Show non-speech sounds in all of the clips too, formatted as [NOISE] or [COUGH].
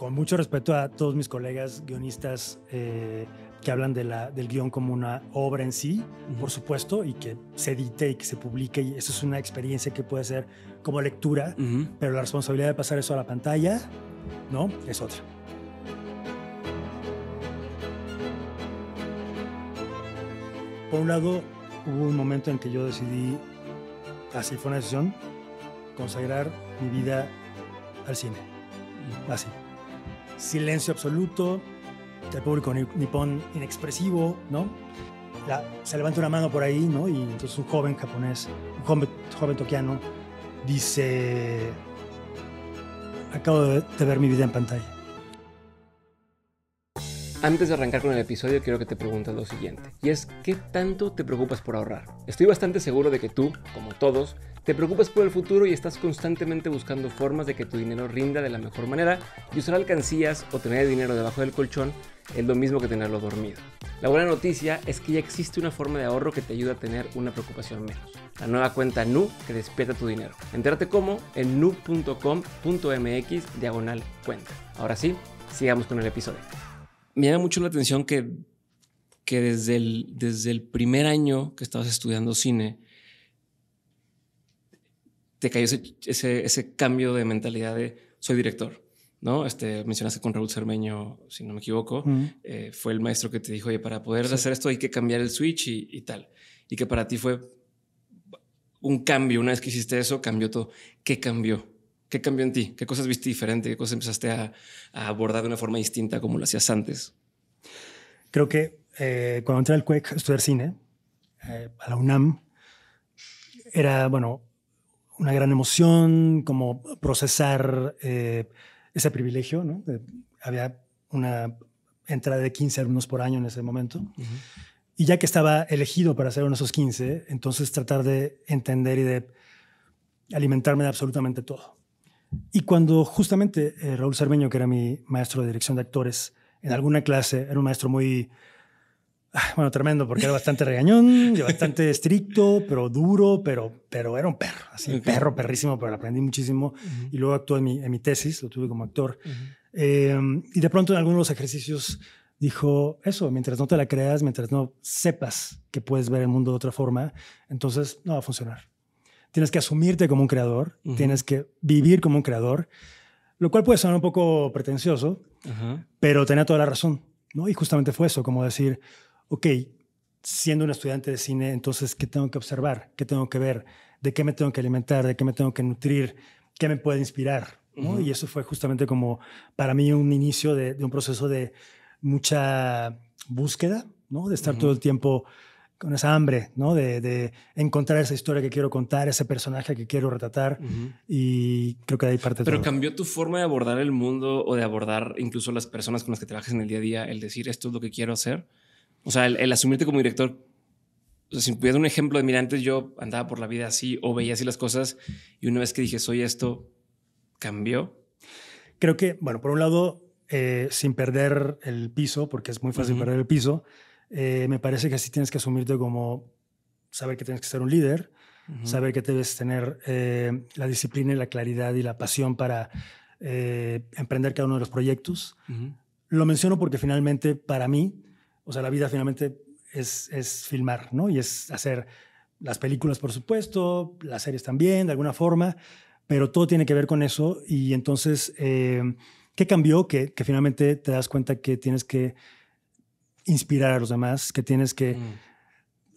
con mucho respeto a todos mis colegas guionistas eh, que hablan del guión como una obra en sí, por supuesto, y que se edite y que se publique, y eso es una experiencia que puede ser como lectura, pero la responsabilidad de pasar eso a la pantalla, ¿no? Es otra. Por un lado, hubo un momento en que yo decidí, así fue una decisión, consagrar mi vida al cine. Así silencio absoluto, el público nipón inexpresivo, ¿no? se levanta una mano por ahí, ¿no? Y entonces un joven japonés, un joven, joven toquiano, dice, acabo de ver mi vida en pantalla. Antes de arrancar con el episodio, quiero que te preguntes lo siguiente, y es, ¿qué tanto te preocupas por ahorrar? Estoy bastante seguro de que tú, como todos, te preocupas por el futuro y estás constantemente buscando formas de que tu dinero rinda de la mejor manera y usar alcancías o tener dinero debajo del colchón es lo mismo que tenerlo dormido. La buena noticia es que ya existe una forma de ahorro que te ayuda a tener una preocupación menos. La nueva cuenta Nu que despierta tu dinero. Entérate cómo en nu.com.mx diagonal cuenta. Ahora sí, sigamos con el episodio. Me llama mucho la atención que, que desde, el, desde el primer año que estabas estudiando cine, te cayó ese, ese, ese, cambio de mentalidad de soy director? ¿No? Este, mencionaste con Raúl Cermeño, si no me equivoco, eh, fue el maestro que te dijo, oye, para poder hacer esto hay que cambiar el switch y, y tal. Y que para ti fue un cambio. Una vez que hiciste eso, cambió todo. ¿Qué cambió? ¿Qué cambió en ti? ¿Qué cosas viste diferente? ¿Qué cosas empezaste a, abordar de una forma distinta como lo hacías antes? Creo que eh, cuando entré al CUEC a estudiar cine, eh, a la UNAM, era, bueno, una gran emoción, como procesar eh, ese privilegio. había una entrada de 15 alumnos por año en ese momento. Y ya que estaba elegido para ser uno de esos 15, entonces tratar de entender y de alimentarme de absolutamente todo. Y cuando justamente eh, Raúl Cerveño, que era mi maestro de dirección de actores, en alguna clase, era un maestro muy Ah, bueno, tremendo, porque era bastante regañón, y bastante estricto, pero duro, pero, pero era un perro, así, un perro, perrísimo, pero aprendí muchísimo. Y luego actué en mi, tesis, lo tuve como actor. Em, y de pronto en algunos de los ejercicios dijo eso, mientras no te la creas, mientras no sepas que puedes ver el mundo de otra forma, entonces no va a funcionar. Tienes que asumirte como un creador, tienes que vivir como un creador, lo cual puede sonar un poco pretencioso, pero tenía toda la razón. ¿no? Y justamente fue eso, como decir, ok, siendo un estudiante de cine, entonces, ¿qué tengo que observar? ¿Qué tengo que ver? ¿De qué me tengo que alimentar? ¿De qué me tengo que nutrir? ¿Qué me puede inspirar? ¿no? Y eso fue justamente como para mí un inicio de, un proceso de mucha búsqueda, ¿no? de estar todo el tiempo con esa hambre, ¿no? De, encontrar esa historia que quiero contar, ese personaje que quiero retratar. Y creo que de ahí parte Pero cambió tu forma de abordar el mundo o de abordar incluso las personas con las que trabajas en el día a día, el decir esto es lo que quiero hacer. O sea, el, asumirte como director, o sea, si pudiera un ejemplo de, mira, antes yo andaba por la vida así o veía así las cosas y una vez que dije, soy esto, cambió. Creo que, bueno, por un lado, eh, sin perder el piso, porque es muy fácil perder el piso, eh, me parece que así tienes que asumirte como saber que tienes que ser un líder, saber que debes tener eh, la disciplina y la claridad y la pasión para emprender cada uno de los proyectos. Lo menciono porque finalmente para mí o sea, la vida finalmente es, es filmar, ¿no? Y es hacer las películas, por supuesto, las series también, de alguna forma, pero todo tiene que ver con eso. Y entonces, eh, ¿qué cambió? Que, finalmente te das cuenta que tienes que inspirar a los demás, que tienes que, mm.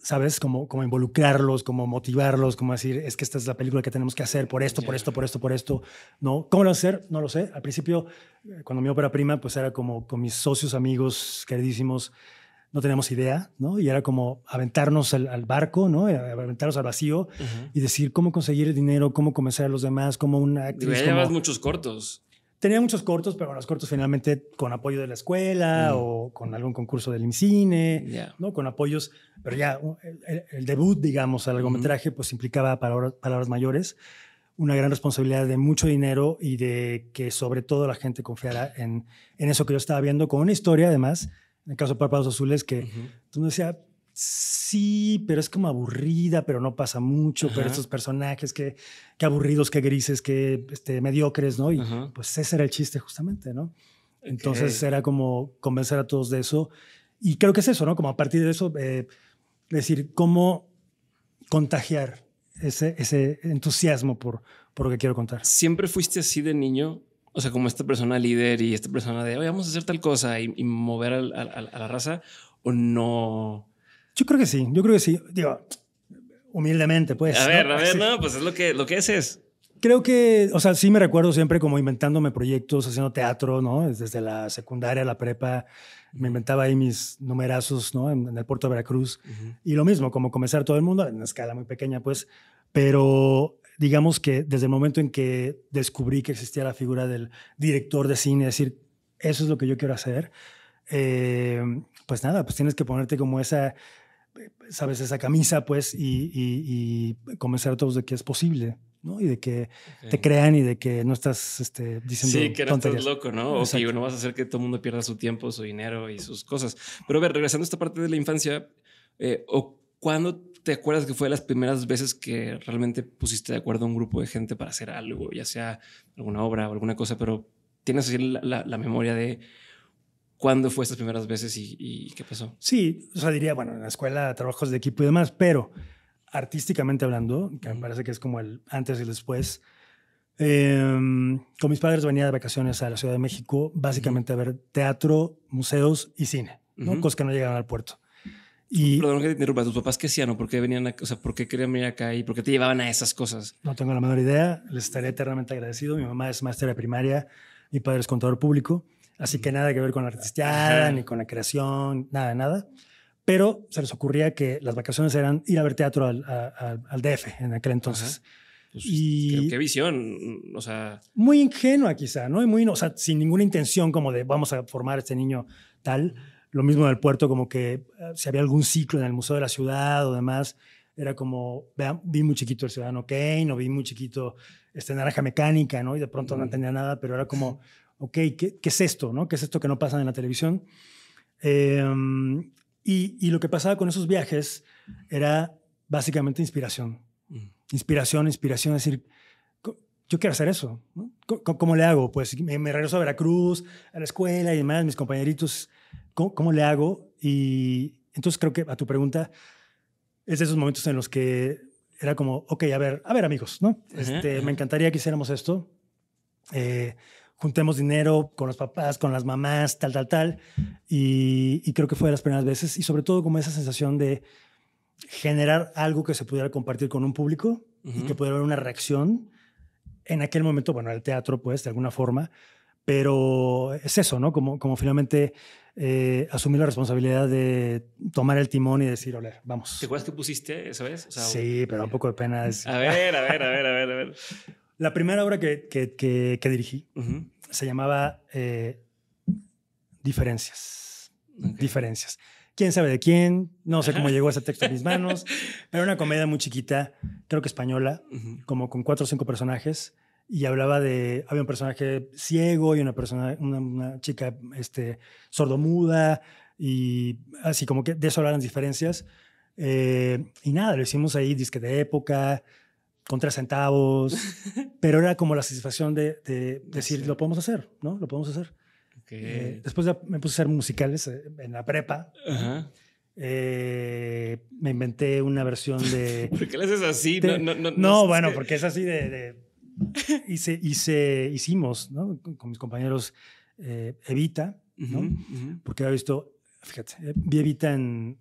¿sabes? Como, involucrarlos, como motivarlos, como decir, es que esta es la película que tenemos que hacer por esto, por esto, por esto, por esto, ¿no? ¿Cómo lo hacer? No lo sé. Al principio, eh, cuando mi ópera prima, pues era como con mis socios, amigos, queridísimos, no teníamos idea, ¿no? Y era como aventarnos al, barco, ¿no? Eh, aventarnos al vacío y decir cómo conseguir el dinero, cómo convencer a los demás, cómo una actividad. Como... muchos cortos. Tenía muchos cortos, pero los cortos finalmente con apoyo de la escuela mm. o con algún concurso del IMCINE, ¿no? Con apoyos, pero ya el, debut, digamos, al largometraje, pues implicaba palabras, palabras mayores, una gran responsabilidad de mucho dinero y de que sobre todo la gente confiara en, en eso que yo estaba viendo, con una historia además en el caso de Párpados Azules, que tú me decías, sí, pero es como aburrida, pero no pasa mucho, pero estos personajes qué aburridos, qué grises, qué este, mediocres, ¿no? Y pues ese era el chiste justamente, ¿no? Entonces era como convencer a todos de eso. Y creo que es eso, ¿no? Como a partir de eso, eh, decir, cómo contagiar ese, ese entusiasmo por, por lo que quiero contar. ¿Siempre fuiste así de niño? o sea, como esta persona líder y esta persona de, oye, vamos a hacer tal cosa y, mover a, la raza, o no? Yo creo que sí, yo creo que sí. Digo, humildemente, pues. A ver, a ver, no, pues es lo que, lo que es es. Creo que, o sea, sí me recuerdo siempre como inventándome proyectos, haciendo teatro, ¿no? Desde la secundaria, la prepa, me inventaba ahí mis numerazos, ¿no? En, el puerto de Veracruz. Y lo mismo, como comenzar todo el mundo, en una escala muy pequeña, pues. Pero digamos que desde el momento en que descubrí que existía la figura del director de cine, decir, eso es lo que yo quiero hacer, eh, pues nada, pues tienes que ponerte como esa, sabes, esa camisa, pues, y, convencer a todos de que es posible. ¿no? Y de que te crean y de que no estás este, diciendo Sí, que no estás loco, ¿no? O sea, no vas a hacer que todo el mundo pierda su tiempo, su dinero y sus cosas. Pero a ver, regresando a esta parte de la infancia, eh, ¿Cuándo te acuerdas que fue de las primeras veces que realmente pusiste de acuerdo a un grupo de gente para hacer algo, ya sea alguna obra o alguna cosa, pero tienes así la, memoria de cuándo fue estas primeras veces y, qué pasó? Sí, o sea, diría, bueno, en la escuela, trabajos de equipo y demás, pero artísticamente hablando, que me parece que es como el antes y el después, em, con mis padres venía de vacaciones a la Ciudad de México, básicamente a ver teatro, museos y cine, cosas que no llegaban al puerto. Y, Perdón que te ¿tus papás qué hacían porque venían, o sea, por qué querían venir acá y por qué te llevaban a esas cosas? No tengo la menor idea, les estaré eternamente agradecido. Mi mamá es maestra de primaria, mi padre es contador público, así que nada que ver con la artisteada, ni con la creación, nada, nada. Pero se les ocurría que las vacaciones eran ir a ver teatro al, DF en aquel entonces. Pues, y qué visión, o sea... Muy ingenua quizá, ¿no? Y muy, o sin ninguna intención como de vamos a formar este niño tal lo mismo del puerto, como que eh, si había algún ciclo en el Museo de la Ciudad o demás, era como, vea, vi muy chiquito El Ciudadano Kane o vi muy chiquito este, Naranja Mecánica, ¿no? Y de pronto no tenía nada, pero era como, [LAUGHS] ok, ¿qué, es esto, no? ¿Qué es esto que no pasa en la televisión? Em, y, lo que pasaba con esos viajes era básicamente inspiración. Mm. Inspiración, inspiración, es decir, yo quiero hacer eso. ¿Cómo, le hago? Pues me, regreso a Veracruz, a la escuela y demás, mis compañeritos ¿cómo, le hago? Y entonces creo que a tu pregunta es de esos momentos en los que era como, ok, a ver, a ver amigos, ¿no? Este, me encantaría que hiciéramos esto. Eh, juntemos dinero con los papás, con las mamás, tal, tal, tal. Y, creo que fue de las primeras veces. Y sobre todo como esa sensación de generar algo que se pudiera compartir con un público y que pudiera haber una reacción. En aquel momento, bueno, el teatro, pues, de alguna forma, pero es eso, ¿no? Como, como finalmente eh, asumir la responsabilidad de tomar el timón y decir, oler, vamos. ¿Te acuerdas que pusiste esa vez? sí, pero un poco de pena. Es... A ver, a ver, a ver, a ver, a ver. [LAUGHS] La primera obra que, que, que, dirigí se llamaba eh, Diferencias. Diferencias. Quién sabe de quién, no sé cómo llegó ese texto a mis manos. [LAUGHS] Era una comedia muy chiquita, creo que española, como con cuatro o cinco personajes y hablaba de, había un personaje ciego y una persona, una, chica este, sordomuda y así como que de eso las diferencias. Eh, y nada, lo hicimos ahí, disque de época, con tres centavos, [LAUGHS] pero era como la satisfacción de, decir, lo podemos hacer, ¿no? Lo podemos hacer. Eh, después me puse a hacer musicales eh, en la prepa. me inventé una versión [LAUGHS] de... ¿Por qué haces así? no bueno, porque es así de [LAUGHS] y hice hicimos, Con, mis compañeros eh, Evita, Porque había visto, fíjate, eh, vi Evita en,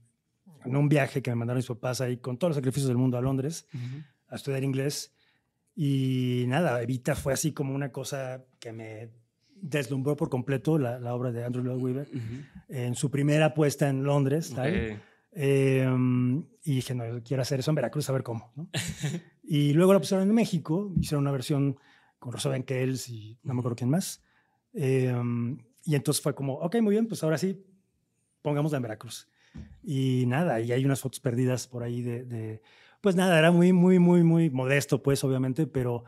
un viaje que me mandaron mis papás ahí con todos los sacrificios del mundo a Londres a estudiar inglés. Y nada, Evita fue así como una cosa que me deslumbró por completo la, obra de Andrew Lloyd Webber en su primera puesta en Londres, em, y dije, no, yo quiero hacer eso en Veracruz, a ver cómo. ¿no? [LAUGHS] Y luego la pusieron en México, hicieron una versión con Rosa Benquels y no me acuerdo quién más. Eh, y entonces fue como, ok, muy bien, pues ahora sí, pongámosla en Veracruz. Y nada, y hay unas fotos perdidas por ahí de, pues nada, era muy, muy, muy, muy modesto, pues obviamente, pero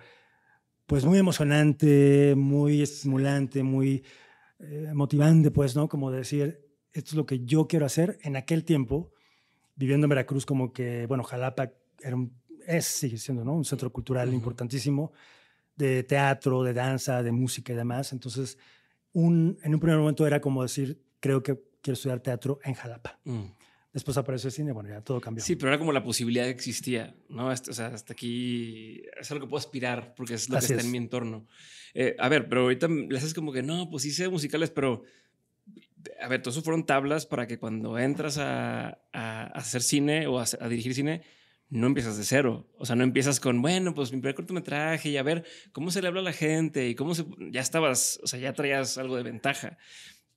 pues muy emocionante, muy estimulante, muy eh, motivante, pues, ¿no? Como decir, esto es lo que yo quiero hacer en aquel tiempo, viviendo en Veracruz, como que, bueno, Jalapa era un es, sigue siendo, ¿no? Un centro cultural importantísimo de teatro, de danza, de música y demás. Entonces, un, en un primer momento era como decir, creo que quiero estudiar teatro en Jalapa. Mm. Después apareció el cine, bueno, ya todo cambió. Sí, pero era como la posibilidad que existía, ¿no? Hasta, o sea, hasta aquí es algo que puedo aspirar porque es lo que está en mi entorno. Eh, a ver, pero ahorita le haces como que no, pues sí sé musicales, pero a ver, todo eso fueron tablas para que cuando entras a, a, hacer cine o a dirigir cine, no empiezas de cero. O sea, no empiezas con, bueno, pues mi primer cortometraje y a ver cómo se le habla a la gente y cómo Ya estabas, o sea, ya traías algo de ventaja.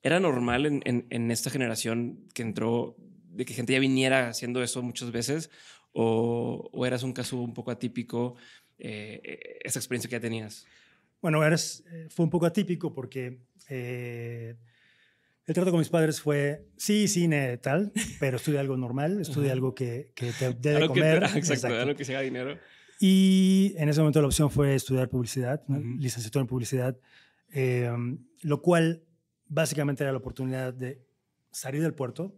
Era normal en, esta generación que entró de que gente ya viniera haciendo eso muchas veces o, eras un caso un poco atípico eh, esa experiencia que ya tenías. Bueno, eres, eh, fue un poco atípico porque eh, el trato con mis padres fue, sí, cine, tal, pero estudia algo normal, estudia algo que, que te dé de comer. [LAUGHS] exacto, Algo que se dinero. Y en ese momento la opción fue estudiar publicidad, licenciatura en publicidad, em, lo cual básicamente era la oportunidad de salir del puerto,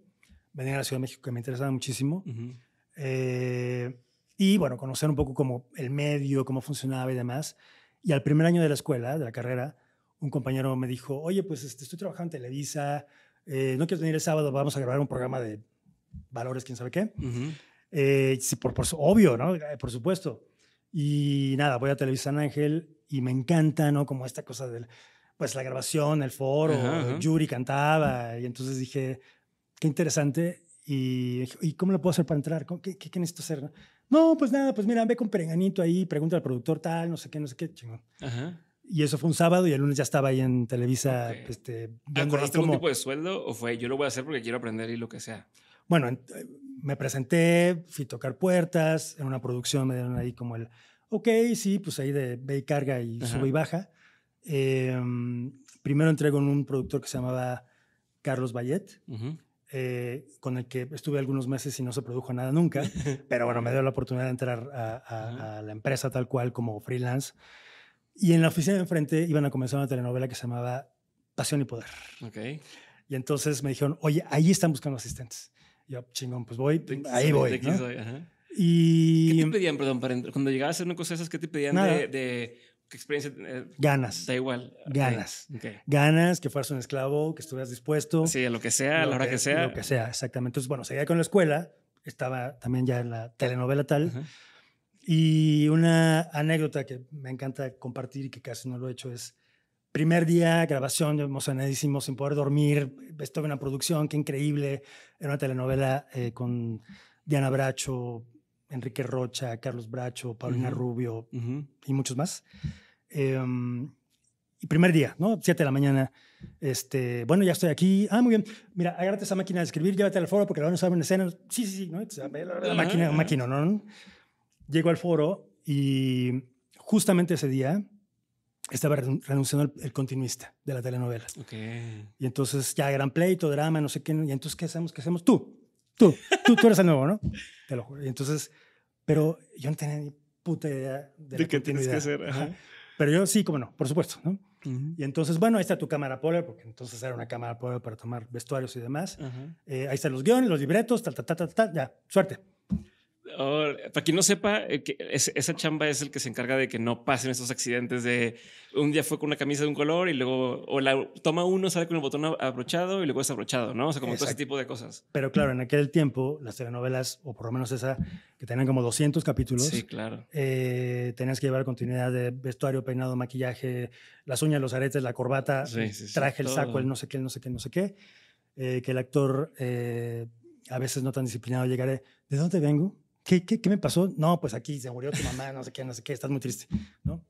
venir a la Ciudad de México, que me interesaba muchísimo, eh, y bueno, conocer un poco como el medio, cómo funcionaba y demás. Y al primer año de la escuela, de la carrera, un compañero me dijo, oye, pues este, estoy trabajando en Televisa, eh, no quiero venir el sábado, vamos a grabar un programa de valores, quién sabe qué. Eh, sí, por, obvio, ¿no? Eh, por supuesto. Y nada, voy a Televisa Ángel y me encanta, ¿no? Como esta cosa del, pues la grabación, el foro, Yuri cantaba, y entonces dije, qué interesante. Y, ¿y cómo lo puedo hacer para entrar? ¿Qué, qué necesito hacer? No, pues nada, pues mira, ve con Perenganito ahí, pregunta al productor tal, no sé qué, no sé qué, chingón. Ajá. Y eso fue un sábado y el lunes ya estaba ahí en Televisa. Este, ¿Acordaste algún tipo de sueldo o fue yo lo voy a hacer porque quiero aprender y lo que sea? Bueno, eh, me presenté, fui a tocar puertas, en una producción me dieron ahí como el, ok, sí, pues ahí de ve y carga y y baja. Em, primero entré con un productor que se llamaba Carlos Bayet, eh, con el que estuve algunos meses y no se produjo nada nunca, [LAUGHS] pero bueno, me dio la oportunidad de entrar a la empresa tal cual como freelance. Y en la oficina de enfrente iban a comenzar una telenovela que se llamaba Pasión y Poder. Ok. Y entonces me dijeron, oye, ahí están buscando asistentes. yo, chingón, pues voy, ahí voy. Y... ¿Qué te pedían, perdón, cuando llegabas a hacer una cosa de esas, qué te pedían de, ¿Qué experiencia? Eh, ganas. Da igual. Ganas. Okay. Ganas, que fueras un esclavo, que estuvieras dispuesto. Sí, a lo que sea, a la hora que, sea. Lo que sea, exactamente. Entonces, bueno, seguía con la escuela, estaba también ya en la telenovela tal, y una anécdota que me encanta compartir y que casi no lo he hecho es, primer día, grabación, emocionadísimo, sin poder dormir, estuve en una producción, qué increíble, era una telenovela eh, con Diana Bracho, Enrique Rocha, Carlos Bracho, Paulina Rubio y muchos más. Em, y primer día, ¿no? Siete de la mañana. Este, bueno, ya estoy aquí. Ah, muy bien. Mira, agárrate esa máquina de escribir, llévate al foro porque la van a usar en escena. Sí, sí, sí, ¿no? La, máquina, máquina, ¿no? llego al foro y justamente ese día estaba renunciando el continuista de la telenovela. Okay. Y entonces ya gran pleito, drama, no sé qué. Y entonces, ¿qué hacemos? ¿Qué hacemos? Tú, tú, tú, tú eres el nuevo, ¿no? [LAUGHS] Te lo juro. Y entonces, pero yo no tenía ni puta idea de, de qué tienes que hacer. Pero yo sí, como no, por supuesto, ¿no? Y entonces, bueno, ahí está tu cámara polar, porque entonces era una cámara polar para tomar vestuarios y demás. Eh, ahí están los guiones, los libretos, tal, tal, tal, tal, ta, ya, suerte. Oh, para quien no sepa, eh, que esa chamba es el que se encarga de que no pasen esos accidentes de un día fue con una camisa de un color y luego, o la toma uno, sale con el botón abrochado y luego desabrochado, ¿no? O sea, como todo ese tipo de cosas. Pero claro, en aquel tiempo, las telenovelas, o por lo menos esa, que tenían como 200 capítulos. claro. Eh, tenías que llevar continuidad de vestuario, peinado, maquillaje, las uñas, los aretes, la corbata, traje, el saco, el no sé qué, el no sé qué, no sé qué. Eh, que el actor, a veces no tan disciplinado, llegaré, ¿de dónde vengo? ¿qué, qué, qué me pasó? No, pues aquí se murió tu mamá, no sé qué, no sé qué, estás muy triste, ¿no?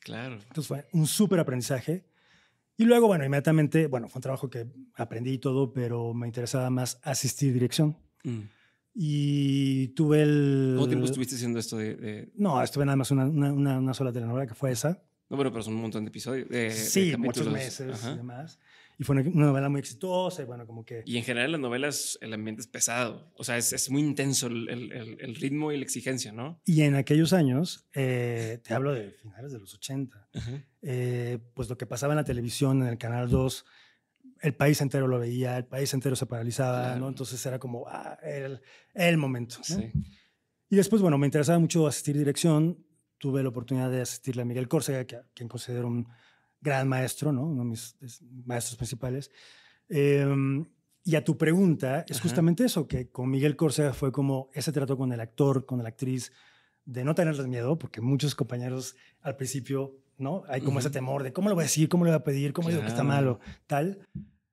Claro. Entonces fue un súper aprendizaje. Y luego, bueno, inmediatamente, bueno, fue un trabajo que aprendí y todo, pero me interesaba más asistir dirección. Mm. Y tuve el... ¿Cuánto tiempo estuviste haciendo esto de...? No, estuve nada más una, una, sola telenovela que fue esa. No, bueno, pero son un montón de episodios. sí, muchos meses y demás y fue una, novela muy exitosa y bueno, como que... Y en general las novelas, el ambiente es pesado, o sea, es, es muy intenso el, el, el, ritmo y la exigencia, ¿no? Y en aquellos años, eh, te hablo de finales de los 80, eh, pues lo que pasaba en la televisión, en el Canal 2, el país entero lo veía, el país entero se paralizaba, ¿no? Entonces era como ah, el, el, momento. Sí. Y después, bueno, me interesaba mucho asistir dirección. Tuve la oportunidad de asistirle a Miguel Córcega, que, quien considero un gran maestro, ¿no? uno de mis maestros principales. Em, y a tu pregunta, es justamente eso, que con Miguel Correa fue como ese trato con el actor, con la actriz, de no tenerles miedo, porque muchos compañeros al principio, ¿no? Hay como ese temor de cómo lo voy a decir, cómo lo voy a pedir, cómo digo que está malo, tal.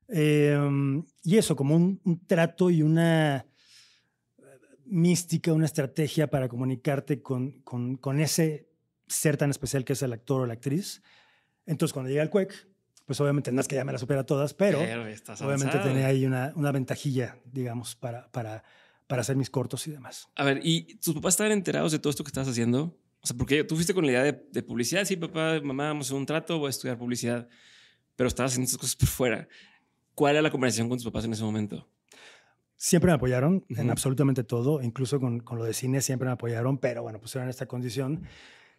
Em, y eso, como un, trato y una eh, mística, una estrategia para comunicarte con, con, con, ese ser tan especial que es el actor o la actriz. Entonces, cuando llegué al CUEC, pues obviamente no es que ya me las supera todas, pero, obviamente tenía ahí una, ventajilla, digamos, para, para, para hacer mis cortos y demás. A ver, ¿y tus papás estaban enterados de todo esto que estabas haciendo? O sea, porque tú fuiste con la idea de, publicidad, sí, papá, mamá, vamos a hacer un trato, voy a estudiar publicidad, pero estabas haciendo estas cosas por fuera. ¿Cuál era la conversación con tus papás en ese momento? Siempre me apoyaron en absolutamente todo, incluso con, con, lo de cine siempre me apoyaron, pero bueno, pues era en esta condición.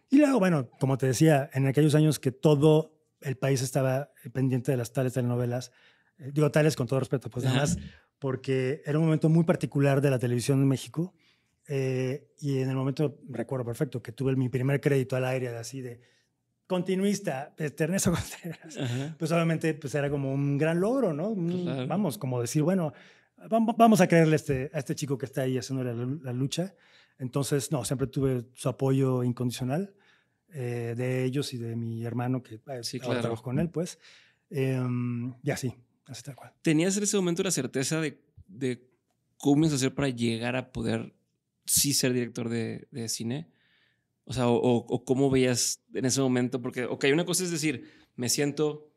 Y luego, bueno, como te decía, en aquellos años que todo el país estaba pendiente de las tales telenovelas, eh, digo tales con todo respeto, pues nada más, porque era un momento muy particular de la televisión en México. Eh, y en el momento, recuerdo perfecto, que tuve mi primer crédito al aire, de así de continuista, de Ernesto [LAUGHS] Contreras. Pues obviamente pues era como un gran logro, ¿no? Vamos, como decir, bueno, vamos a creerle a este, a este chico que está ahí haciendo la lucha. Entonces, no, siempre tuve su apoyo incondicional eh, de ellos y de mi hermano, que eh, sí, claro. con él, pues. Em, y así, así tal cual. ¿Tenías en ese momento la certeza de, de cómo ibas a hacer para llegar a poder sí ser director de, de cine? O sea, o, cómo veías en ese momento, porque, ok, una cosa es decir, me siento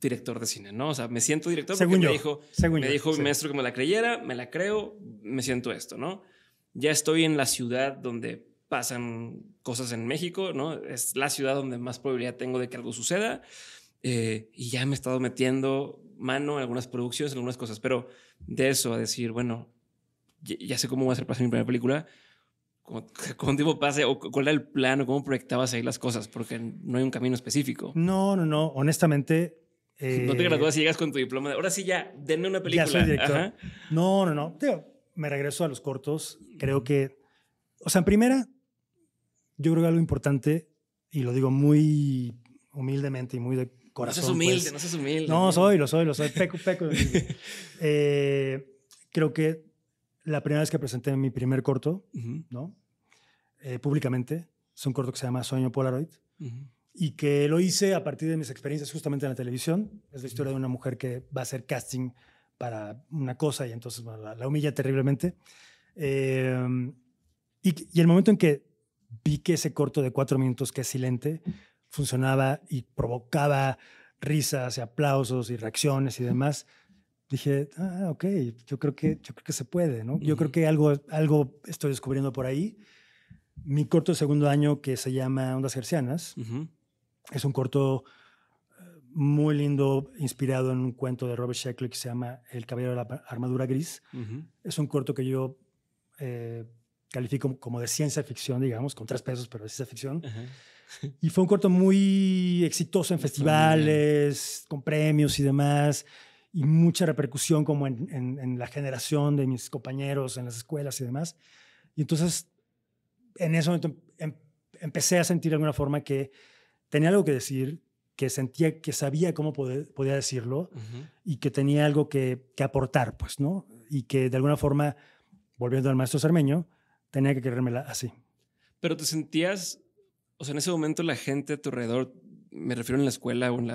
director de cine, ¿no? O sea, me siento director porque yo, me dijo, me dijo mi maestro que me la creyera, me la creo, me siento esto, ¿no? ya estoy en la ciudad donde pasan cosas en México, ¿no? Es la ciudad donde más probabilidad tengo de que algo suceda. Eh, y ya me he estado metiendo mano en algunas producciones, en algunas cosas, pero de eso a decir, bueno, ya, sé cómo va a ser para mi primera película, ¿Cómo [LAUGHS] tiempo pase o cuál era el plano? ¿Cómo proyectabas ahí las cosas? Porque no hay un camino específico. No, no, no. Honestamente. no te eh, gradúas si llegas con tu diploma. ahora sí, ya, denme una película. No, no, no. Tío, me regreso a los cortos. Creo que, o sea, en primera, yo creo que algo importante, y lo digo muy humildemente y muy de corazón. Pues. No seas humilde, no seas humilde. No, soy, lo soy, lo soy. [LAUGHS] Peco, peco. Eh, creo que la primera vez que presenté mi primer corto, ¿no? Eh, públicamente, es un corto que se llama Sueño Polaroid. Y que lo hice a partir de mis experiencias justamente en la televisión. Es la historia de una mujer que va a hacer casting para una cosa y entonces la, humilla terriblemente. Em, y, el momento en que vi que ese corto de cuatro minutos que es silente funcionaba y provocaba risas y aplausos y reacciones y demás, dije, ah, ok, yo creo que, yo creo que se puede, ¿no? Yo creo que algo, algo estoy descubriendo por ahí. Mi corto de segundo año que se llama Ondas Gercianas es un corto muy lindo, inspirado en un cuento de Robert Sheckley que se llama El caballero de la armadura gris. Es un corto que yo eh, califico como de ciencia ficción, digamos, con tres pesos, pero de ciencia ficción. [LAUGHS] Y fue un corto muy exitoso en festivales, con premios y demás, y mucha repercusión como en, la generación de mis compañeros, en las escuelas y demás. Y entonces, en ese momento em, empecé a sentir de alguna forma que tenía algo que decir, que sentía que sabía cómo podía decirlo y que tenía algo que, aportar, pues, ¿no? Y que de alguna forma, volviendo al maestro sermeño, tenía que querérmela así. Pero te sentías, o sea, en ese momento la gente a tu alrededor, me refiero en la escuela o en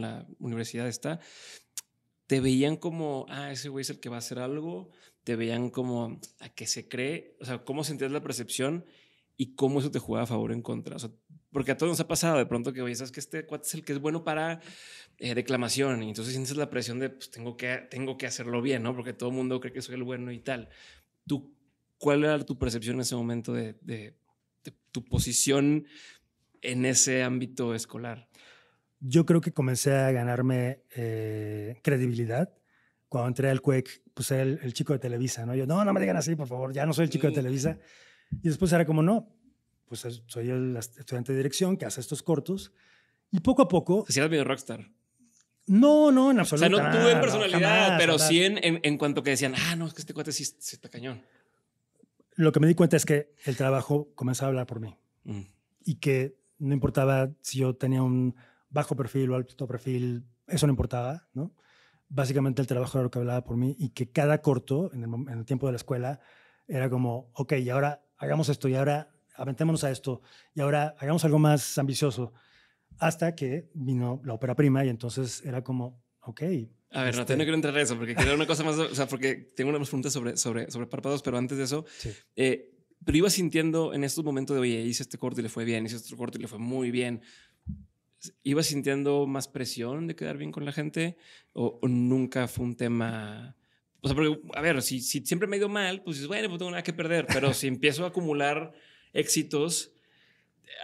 la, universidad está, te veían como, ah, ese güey es el que va a hacer algo, te veían como a que se cree, o sea, cómo sentías la percepción y cómo eso te jugaba a favor o en contra. O sea, porque a todos nos ha pasado de pronto que, oye, sabes que este cuate es el que es bueno para eh, declamación y entonces sientes la presión de, pues tengo que, tengo que hacerlo bien, ¿no? Porque todo el mundo cree que soy el bueno y tal. ¿Tú, ¿Cuál era tu percepción en ese momento de, tu posición en ese ámbito escolar? Yo creo que comencé a ganarme eh, credibilidad cuando entré al CUEC, pues el, chico de Televisa, ¿no? Yo, no, no me digan así, por favor, ya no soy el chico de Televisa. Y después era como, no, pues soy el estudiante de dirección que hace estos cortos. Y poco a poco... se hacías medio rockstar. No, no, en absoluto. O sea, no tuve en personalidad, pero sí en, en, cuanto que decían, ah, no, es que este cuate sí, está cañón. Lo que me di cuenta es que el trabajo comenzaba a hablar por mí. Mm. Y que no importaba si yo tenía un bajo perfil o alto perfil, eso no importaba, ¿no? Básicamente el trabajo era lo que hablaba por mí y que cada corto en el, en el tiempo de la escuela era como, ok, y ahora hagamos esto y ahora aventémonos a esto y ahora hagamos algo más ambicioso. Hasta que vino la ópera prima y entonces era como, ok. A ver, no, tengo este que quiero entrar en eso porque quiero una cosa más, o sea, porque tengo unas pregunta sobre, sobre, sobre párpados, pero antes de eso, eh, pero iba sintiendo en estos momentos de, oye, hice este corte y le fue bien, hice este otro corte y le fue muy bien. ¿Iba sintiendo más presión de quedar bien con la gente o, nunca fue un tema? O sea, porque, a ver, si, si siempre me ha ido mal, pues bueno, pues tengo nada que perder, pero si empiezo a acumular éxitos,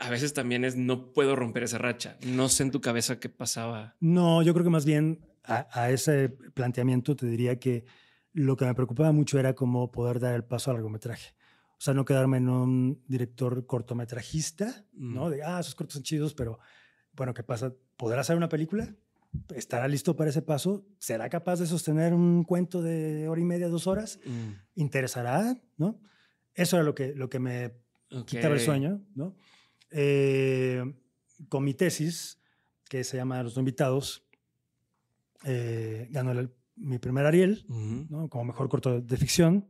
a veces también es no puedo romper esa racha. No sé en tu cabeza qué pasaba. No, yo creo que más bien a, ese planteamiento te diría que lo que me preocupaba mucho era cómo poder dar el paso al largometraje. O sea, no quedarme en un director cortometrajista, ¿no? Mm. De, ah, esos cortos son chidos, pero bueno, ¿qué pasa? ¿Podrá hacer una película? ¿Estará listo para ese paso? ¿Será capaz de sostener un cuento de hora y media, dos horas? Mm. ¿Interesará? ¿No? Eso era lo que, lo que me quitaba el sueño, ¿no? Eh, con mi tesis, que se llama Los invitados, eh, ganó mi primer Ariel, ¿no? Como mejor corto de, ficción.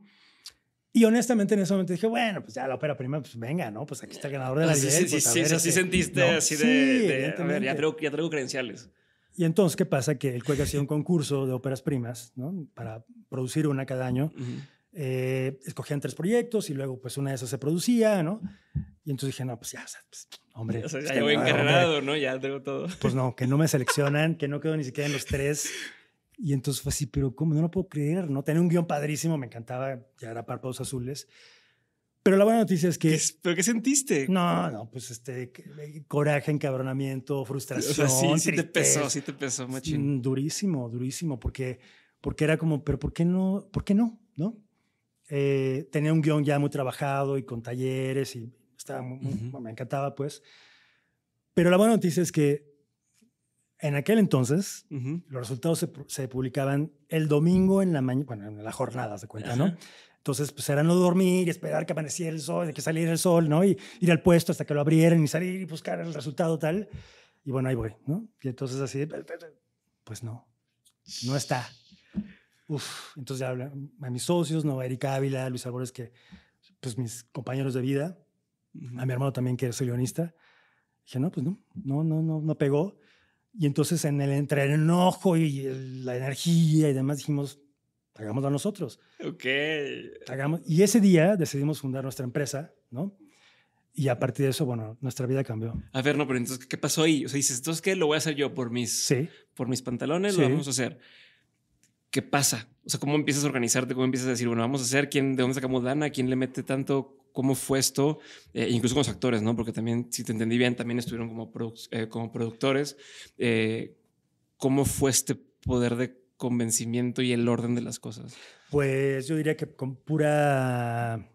Y honestamente en ese momento dije, bueno, pues ya la ópera prima, pues venga, ¿no? Pues aquí está el ganador de la ah, Sí, sí, pues sí, este". así sentiste así de, a ver, ya traigo, ya credenciales. Y entonces, ¿qué pasa? Que el CUEC hacía un concurso de óperas primas, ¿no? Para producir una cada año. Eh, escogían tres proyectos y luego pues una de esas se producía, ¿no? Y entonces dije, no, pues ya, hombre. O sea, pues, ya voy encargado ¿no? Ya tengo todo. Pues no, que no me [LAUGHS] seleccionan, que no quedo ni siquiera en los tres. Y entonces fue así, pero ¿cómo? No lo puedo creer, ¿no? Tenía un guión padrísimo, me encantaba, ya era párpados azules. Pero la buena noticia es que... ¿Pero qué sentiste? No, no, pues este, eh, coraje, encabronamiento, frustración. sí, sí te pesó, sí te pesó, machín. Mm, durísimo, durísimo, porque, porque era como, pero ¿por qué no? ¿Por qué no? ¿No? Eh, tenía un guión ya muy trabajado y con talleres y estaba me encantaba, pues. Pero la buena noticia es que en aquel entonces los resultados se, se, publicaban el domingo en la mañana, bueno, en la jornada, se cuenta, ¿no? Entonces, pues era no dormir, y esperar que amaneciera el sol, que saliera el sol, ¿no? Y ir al puesto hasta que lo abrieran y salir y buscar el resultado tal. Y bueno, ahí voy, ¿no? Y entonces así, pues no, no está entonces ya hablé a mis socios, no, Erika Ávila, Luis Álvarez, que pues mis compañeros de vida, a mi hermano también que es guionista. Dije, no, pues no, no, no, no, no pegó. Y entonces en el, entre el enojo y la energía y demás dijimos, hagámoslo a nosotros. Ok. Hagamos, y ese día decidimos fundar nuestra empresa, ¿no? Y a partir de eso, bueno, nuestra vida cambió. A ver, no, pero entonces, ¿qué pasó ahí? O sea, dices, entonces, ¿qué? Lo voy a hacer yo por mis, sí. por mis pantalones, lo vamos a hacer qué pasa. O sea, cómo empiezas a organizarte, cómo empiezas a decir, bueno, vamos a hacer, quién, de dónde sacamos dana? quién le mete tanto, cómo fue esto, eh, incluso con los actores, ¿no? Porque también, si te entendí bien, también estuvieron como, eh, como productores. Eh, ¿Cómo fue este poder de convencimiento y el orden de las cosas? Pues yo diría que con pura...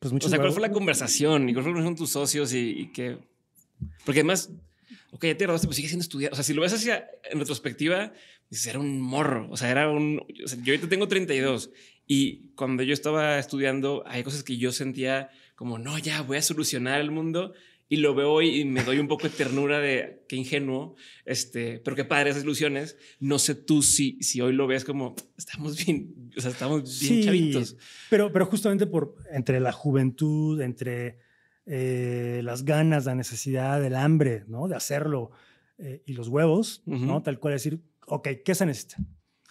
Pues mucho o sea, ¿cuál fue la conversación? ¿Y cuál fueron tus socios? ¿Y, y Porque además, ok, ya te graduaste, pero sigues siendo estudiante. O sea, si lo ves hacia en retrospectiva, Dices, era un morro, o sea, era un... yo ahorita tengo 32 y cuando yo estaba estudiando, hay cosas que yo sentía como, no, ya voy a solucionar el mundo. Y lo veo hoy y me doy un poco de ternura de qué ingenuo, este, pero qué padre esas ilusiones. No sé tú si, si hoy lo ves como estamos bien, o sea, estamos bien sí, chavitos. Pero, pero justamente por entre la juventud, entre eh, las ganas, la necesidad, el hambre, ¿no? De hacerlo eh, y los huevos, ¿no? Tal cual decir, ok, ¿qué se necesita?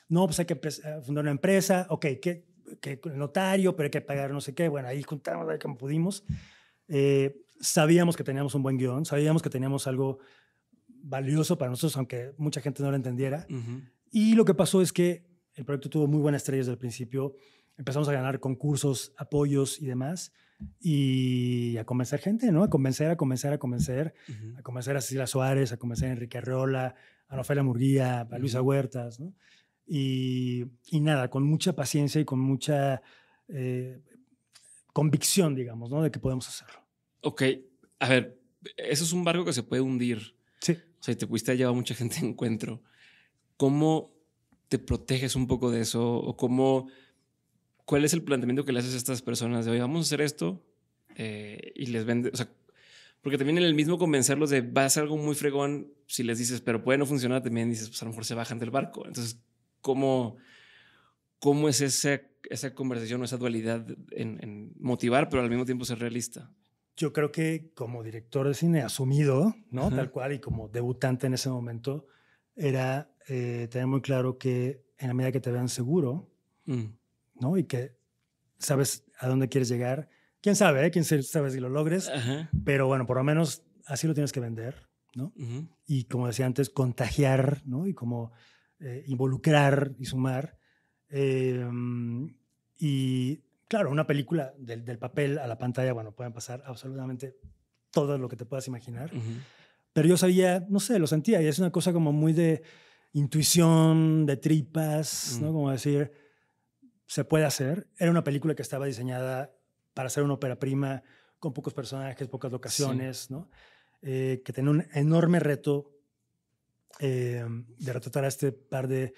No, pues hay que eh, fundar una empresa, ok, ¿qué, qué notario, pero hay que pagar no sé qué. Bueno, ahí juntamos, ahí como pudimos. Eh, sabíamos que teníamos un buen guión, sabíamos que teníamos algo valioso para nosotros, aunque mucha gente no lo entendiera. Y lo que pasó es que el proyecto tuvo muy buenas estrellas desde el principio. Empezamos a ganar concursos, apoyos y demás. Y a convencer gente, ¿no? A convencer, a convencer, a convencer. A convencer a Cecilia Suárez, a convencer a Enrique Arreola, a Rafaela Murguía, a Luisa Huertas, ¿no? y, nada, con mucha paciencia y con mucha eh, convicción, digamos, ¿no? De que podemos hacerlo. Ok, a ver, eso es un barco que se puede hundir. Sí. O sea, te pudiste llevar mucha gente en encuentro. ¿Cómo te proteges un poco de eso? ¿O cómo, cuál es el planteamiento que le haces a estas personas de, hoy vamos a hacer esto? Eh, y les vende, porque también en el mismo convencerlos de va a ser algo muy fregón, si les dices, pero puede no funcionar, también dices, pues a lo mejor se bajan del barco. Entonces, ¿cómo, cómo es esa, esa conversación o esa dualidad en, motivar, pero al mismo tiempo ser realista? Yo creo que como director de cine asumido, ¿no? Tal cual, y como debutante en ese momento, era eh, tener muy claro que en la medida que te vean seguro, mm. ¿no? Y que sabes a dónde quieres llegar Quién sabe, ¿eh? quién sabe si lo logres, pero bueno, por lo menos así lo tienes que vender, ¿no? Y como decía antes, contagiar, ¿no? Y como eh, involucrar y sumar. Em, y claro, una película del, del, papel a la pantalla, bueno, pueden pasar absolutamente todo lo que te puedas imaginar. Pero yo sabía, no sé, lo sentía y es una cosa como muy de intuición, de tripas, ¿no? Mm. Como decir, se puede hacer. Era una película que estaba diseñada para hacer una ópera prima con pocos personajes, pocas locaciones, ¿no? Eh, que tiene un enorme reto eh, de retratar a este par de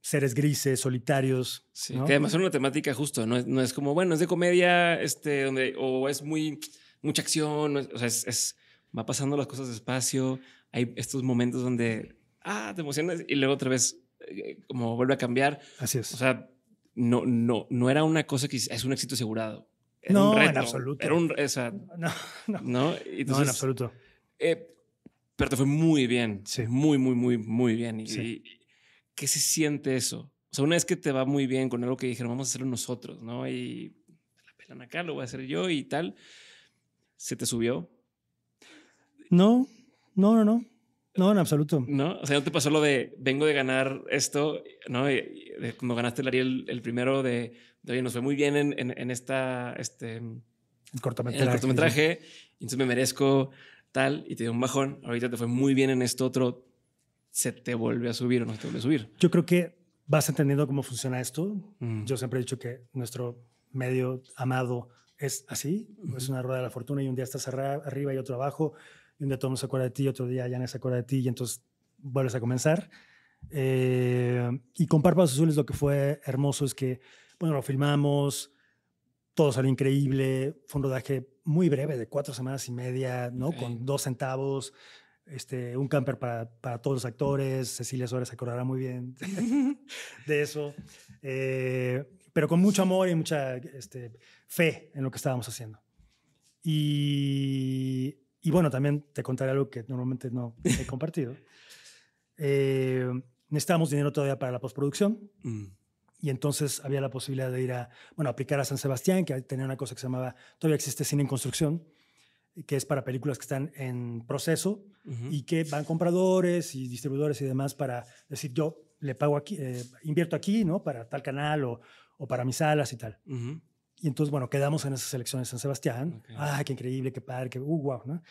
seres grises, solitarios. que además es una temática justo, ¿no? es como, bueno, es de comedia, este, donde, o es muy, mucha acción, o sea, es, va pasando las cosas despacio, hay estos momentos donde, ah, te emocionas y luego otra vez eh, como vuelve a cambiar. Así es. O sea, no, no, no era una cosa que es un éxito asegurado no, en absoluto. Era un, [LAUGHS] no, no, ¿no? en absoluto. Eh, pero te fue muy bien. Sí. Muy, muy, muy, muy bien. Y, ¿Qué se siente eso? O sea, una vez que te va muy bien con algo que dijeron, vamos a hacerlo nosotros, ¿no? Y la pelan acá, lo voy a hacer yo y tal. ¿Se te subió? No, no, no, no. No, en absoluto. ¿No? O sea, ¿no te pasó lo de vengo de ganar esto, ¿no? como ganaste el Ariel el primero de, de oye, nos fue muy bien en, en, en esta, este... El cortometraje. el cortometraje, y entonces me merezco tal, y te dio un bajón, ahorita te fue muy bien en esto otro, se te vuelve a subir o no se te vuelve a subir. Yo creo que vas entendiendo cómo funciona esto. Mm. Yo siempre he dicho que nuestro medio amado es así, es una rueda de la fortuna y un día estás arriba y otro abajo un día todo se acuerda de ti, otro día ya no se acuerda de ti y entonces vuelves a comenzar. Eh, y con Párpados Azules lo que fue hermoso es que, bueno, lo filmamos, todo salió increíble, fue un rodaje muy breve de cuatro semanas y media, ¿no? Con dos centavos, este, un camper para, para, todos los actores, Cecilia Suárez se acordará muy bien [LAUGHS] de eso, eh, pero con mucho amor y mucha este, fe en lo que estábamos haciendo. Y y bueno, también te contaré algo que normalmente no he [LAUGHS] compartido. Eh, necesitábamos dinero todavía para la postproducción. Mm. Y entonces había la posibilidad de ir a, bueno, aplicar a San Sebastián, que tenía una cosa que se llamaba, todavía existe cine en construcción, que es para películas que están en proceso y que van compradores y distribuidores y demás para decir, yo le pago aquí, eh, invierto aquí, ¿no? Para tal canal o, o para mis salas y tal. Y entonces, bueno, quedamos en esas selección en San Sebastián. ay ¡Ah, qué increíble, qué padre, qué uh, wow! ¿no?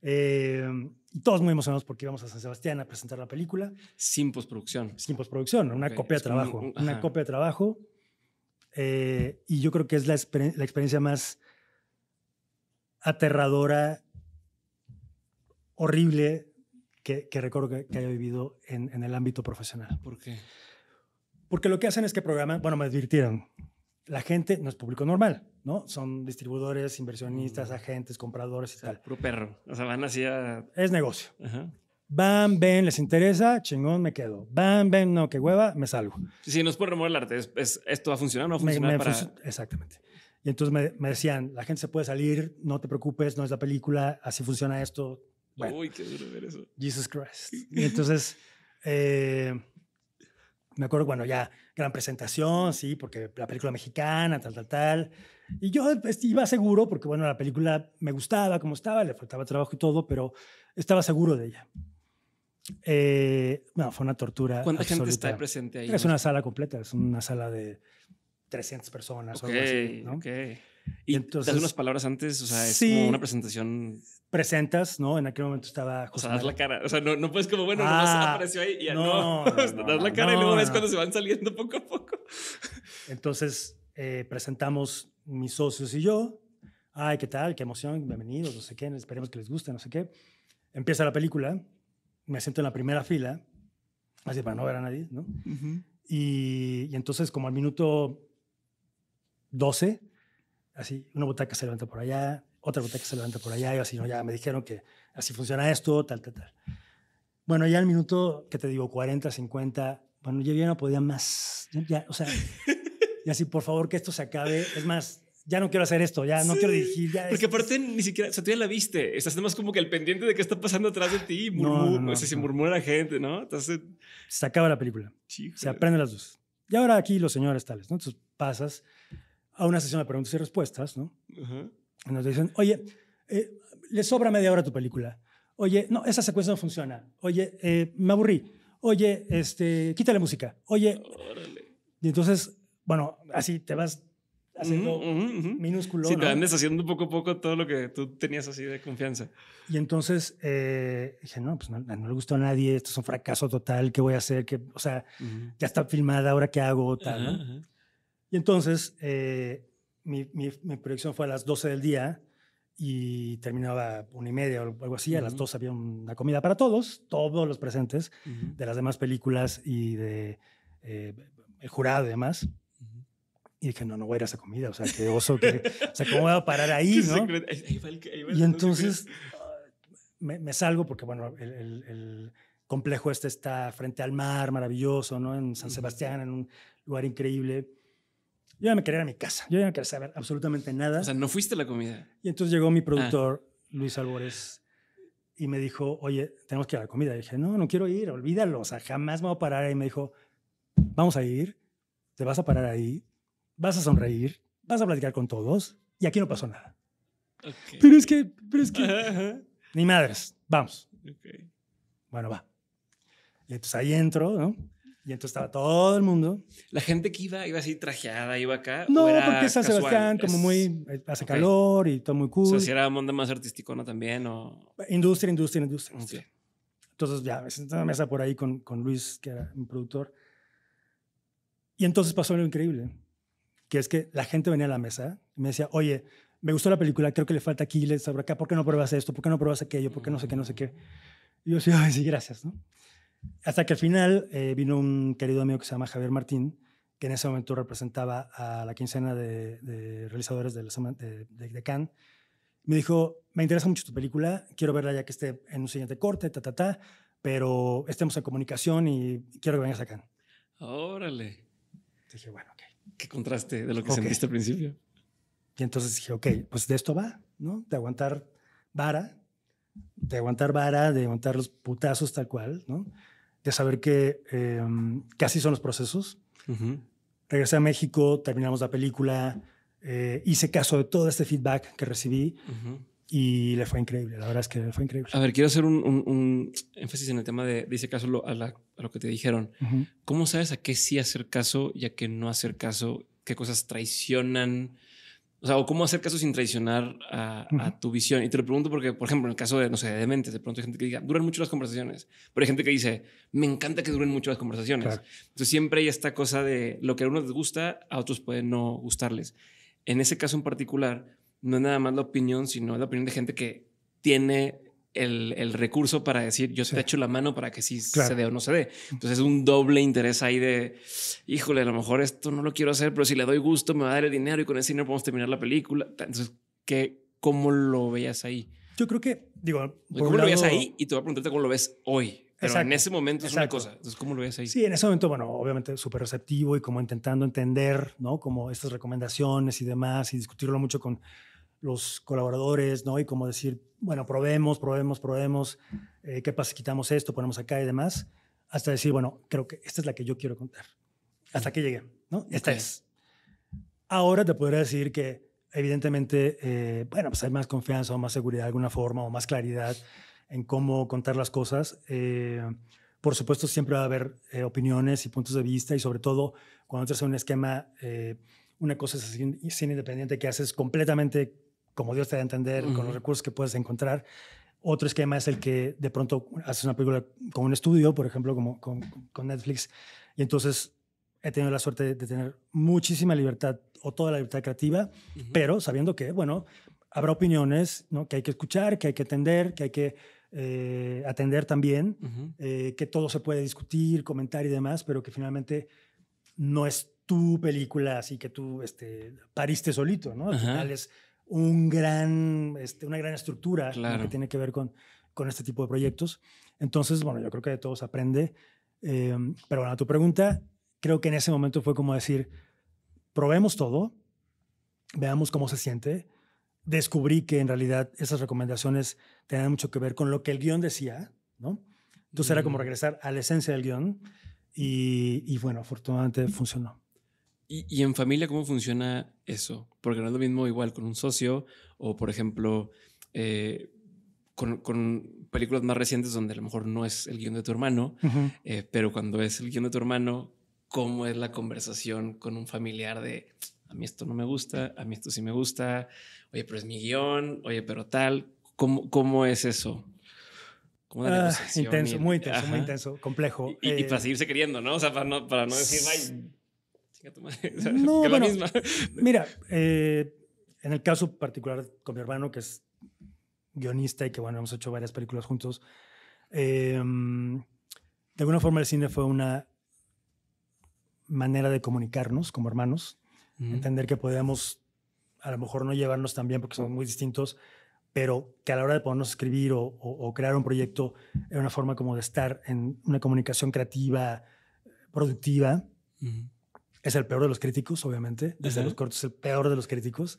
Em, y todos muy emocionados porque íbamos a San Sebastián a presentar la película. Sin postproducción. Sin postproducción, una copia de trabajo. una copia de trabajo. y yo creo que es la, experiencia más aterradora, horrible que, recuerdo que, haya vivido en, en, el ámbito profesional. ¿Por qué? Porque lo que hacen es que programan, bueno, me advirtieron, la gente no es público normal, ¿no? Son distribuidores, inversionistas, mm. agentes, compradores y tal. Puro perro. O sea, van así a... Es negocio. Ajá. Van, ven, les interesa, chingón, me quedo. Van, ven, no, qué hueva, me salgo. Si no es por remover arte, esto va a funcionar, no va a funcionar para... exactamente. Y entonces me, decían, la gente se puede salir, no te preocupes, no es la película, así funciona esto. Uy, qué duro ver eso. Jesus Christ. Y entonces, eh, me acuerdo, bueno, ya gran presentación, sí, porque la película mexicana, tal, tal, tal. Y yo pues, iba seguro, porque bueno, la película me gustaba como estaba, le faltaba trabajo y todo, pero estaba seguro de ella. Eh, no, fue una tortura. ¿Cuánta gente está presente ahí? Es una sala completa, es una sala de 300 personas. Okay, o algo así, ¿no? okay. Y entonces, das unas palabras antes, o sea, es como una presentación. Presentas, ¿no? En aquel momento estaba. José o sea, das la cara. O sea, no, no puedes como, bueno, ah, nomás apareció ahí y ya no. no, [LAUGHS] das la cara y luego ves cuando se van saliendo poco a poco. [LAUGHS] Entonces, eh, presentamos mis socios y yo. Ay, ¿qué tal? Qué emoción, bienvenidos, no sé qué, esperemos que les guste, no sé qué. Empieza la película, me siento en la primera fila, así para no ver a nadie, ¿no? y, y entonces, como al minuto 12, así una butaca se levanta por allá, otra butaca se levanta por allá, y así, no, ya me dijeron que así funciona esto, tal, tal, tal. Bueno, ya al minuto, que te digo, 40, 50, bueno, yo ya no podía más, ya, o sea, [LAUGHS] y así, por favor, que esto se acabe, es más, ya no quiero hacer esto, ya no quiero dirigir. Ya porque aparte ni siquiera, o sea, tú ya la viste, estás más como que el pendiente de qué está pasando atrás de ti, murmur, no, no, o murmura la gente, ¿no? Entonces, se acaba la película, se aprende las dos. Y ahora aquí los señores tales, ¿no? Entonces pasas, a una sesión de preguntas y respuestas, ¿no? y nos dicen, oye, eh, le sobra media hora a tu película. Oye, no, esa secuencia no funciona. Oye, eh, me aburrí. Oye, este, quítale música. Oye. Y entonces, bueno, así te vas haciendo minúsculo. Sí, te van deshaciendo poco a poco todo lo que tú tenías así de confianza. Y entonces eh, dije, no, pues no, le gustó a nadie, esto es un fracaso total, ¿qué voy a hacer? Que, o sea, ya está filmada, ¿ahora qué hago? Tal, ¿no? Y entonces eh, mi, mi, proyección fue a las 12 del día y terminaba una y media o algo así. A las 2 había una comida para todos, todos los presentes de las demás películas y de eh, el jurado y demás. Y dije, no, no voy a ir a esa comida, o sea, qué oso, que, o sea, ¿cómo voy a parar [LAUGHS] ahí, no? y entonces ah, me, salgo porque, bueno, el, el complejo este está frente al mar, maravilloso, ¿no? En San Sebastián, en un lugar increíble. Yo ya me quería ir a mi casa, yo ya no quería saber absolutamente nada. O sea, no fuiste a la comida. Y entonces llegó mi ah. productor, Luis Álvarez, y me dijo, oye, tenemos que ir a la comida. Y dije, no, no quiero ir, olvídalo, o sea, jamás me voy a parar ahí. me dijo, vamos a ir, te vas a parar ahí, vas a sonreír, vas a platicar con todos, y aquí no pasó nada. Pero es que, pero es que, ni madres, vamos. Bueno, va. entonces ahí entro, ¿no? Y entonces estaba todo el mundo. ¿La gente que iba, iba así trajeada, iba acá? No, porque San Sebastián, como muy, hace calor y todo muy cool. O sea, si era mundo más artístico, ¿no? También, o... Industria, industria, industria. Entonces ya me en la mesa por ahí con, con Luis, que era un productor. Y entonces pasó algo increíble, que es que la gente venía a la mesa y me decía, oye, me gustó la película, creo que le falta aquí, le sobra acá, ¿por qué no pruebas esto? ¿Por qué no pruebas aquello? ¿Por qué no sé qué, no sé qué? Y yo decía, ay, sí, gracias, ¿no? Hasta que al final eh, vino un querido amigo que se llama Javier Martín, que en ese momento representaba a la quincena de, realizadores de, de, Cannes. Me dijo, me interesa mucho tu película, quiero verla ya que esté en un siguiente corte, ta, ta, ta, pero estemos en comunicación y quiero que vengas a Cannes. Órale. Dije, bueno, ok. Qué contraste de lo que sentiste al principio. Y entonces dije, ok, pues de esto va, ¿no? De aguantar vara, de aguantar vara, de aguantar los putazos tal cual, ¿no? de saber que, eh, así son los procesos. Regresé a México, terminamos la película, eh, hice caso de todo este feedback que recibí y le fue increíble. La verdad es que le fue increíble. A ver, quiero hacer un, un, énfasis en el tema de, dice caso a, lo que te dijeron. ¿Cómo sabes a qué sí hacer caso y a qué no hacer caso? ¿Qué cosas traicionan? o sea, cómo hacer caso sin traicionar a, tu visión. Y te lo pregunto porque, por ejemplo, en el caso de, no sé, de dementes, de pronto hay gente que diga, duran mucho las conversaciones, pero hay gente que dice, me encanta que duren mucho las conversaciones. Entonces siempre hay esta cosa de lo que a unos les gusta, a otros puede no gustarles. En ese caso en particular, no es nada más la opinión, sino la opinión de gente que tiene el, recurso para decir yo te echo la mano para que sí se dé o no se dé. Entonces es un doble interés ahí de, híjole, a lo mejor esto no lo quiero hacer, pero si le doy gusto me va a dar el dinero y con ese dinero podemos terminar la película. Entonces, ¿qué, ¿cómo lo veías ahí? Yo creo que, digo, ¿cómo lo veías ahí? Y te voy a preguntarte cómo lo ves hoy. Pero en ese momento es una cosa. Entonces, ¿cómo lo veías ahí? Sí, en ese momento, bueno, obviamente súper receptivo y como intentando entender, ¿no? Como estas recomendaciones y demás y discutirlo mucho con, los colaboradores, ¿no? Y como decir, bueno, probemos, probemos, probemos, eh, ¿qué pasa? Quitamos esto, ponemos acá y demás, hasta decir, bueno, creo que esta es la que yo quiero contar. Hasta que llegue, ¿no? Esta es. Ahora te podría decir que evidentemente, eh, bueno, pues hay más confianza o más seguridad de alguna forma o más claridad en cómo contar las cosas. Eh, por supuesto, siempre va a haber opiniones y puntos de vista y sobre todo cuando entras en un esquema, una cosa es así, independiente que haces completamente como Dios te da a entender, con los recursos que puedes encontrar. Otro esquema es el que de pronto haces una película con un estudio, por ejemplo, como con, Netflix, y entonces he tenido la suerte de, tener muchísima libertad o toda la libertad creativa, pero sabiendo que, bueno, habrá opiniones ¿no? que hay que escuchar, que hay que atender, que hay que eh, atender también, eh, que todo se puede discutir, comentar y demás, pero que finalmente no es tu película, así que tú este, pariste solito, ¿no? Al final es un este, una gran estructura que tiene que ver con, este tipo de proyectos. Entonces, bueno, yo creo que de todos aprende. Em, pero bueno, a tu pregunta, creo que en ese momento fue como decir, probemos todo, veamos cómo se siente. Descubrí que en realidad esas recomendaciones tenían mucho que ver con lo que el guión decía, ¿no? Entonces era como mm. regresar a la esencia del guión y bueno, afortunadamente funcionó. Y, en familia, ¿cómo funciona eso? Porque no es lo mismo igual con un socio o, por ejemplo, eh, con, películas más recientes donde a lo mejor no es el guión de tu hermano, eh, pero cuando es el guión de tu hermano, ¿cómo es la conversación con un familiar de a mí esto no me gusta, a mí esto sí me gusta, oye, pero es mi guión, oye, pero tal? ¿Cómo, es eso? Ah, intenso, muy intenso, muy intenso, complejo. Y, para eh, seguirse queriendo, ¿no? O sea, para no, decir, [LAUGHS] no, bueno, Mira, eh, en el caso particular con mi hermano, que es guionista y que, bueno, hemos hecho varias películas juntos, em, de alguna forma el cine fue una manera de comunicarnos como hermanos, entender que podíamos a lo mejor no llevarnos tan bien porque somos muy distintos, pero que a la hora de podernos escribir o, crear un proyecto era una forma como de estar en una comunicación creativa, productiva, es el peor de los críticos, obviamente. Desde los cortos, el peor de los críticos.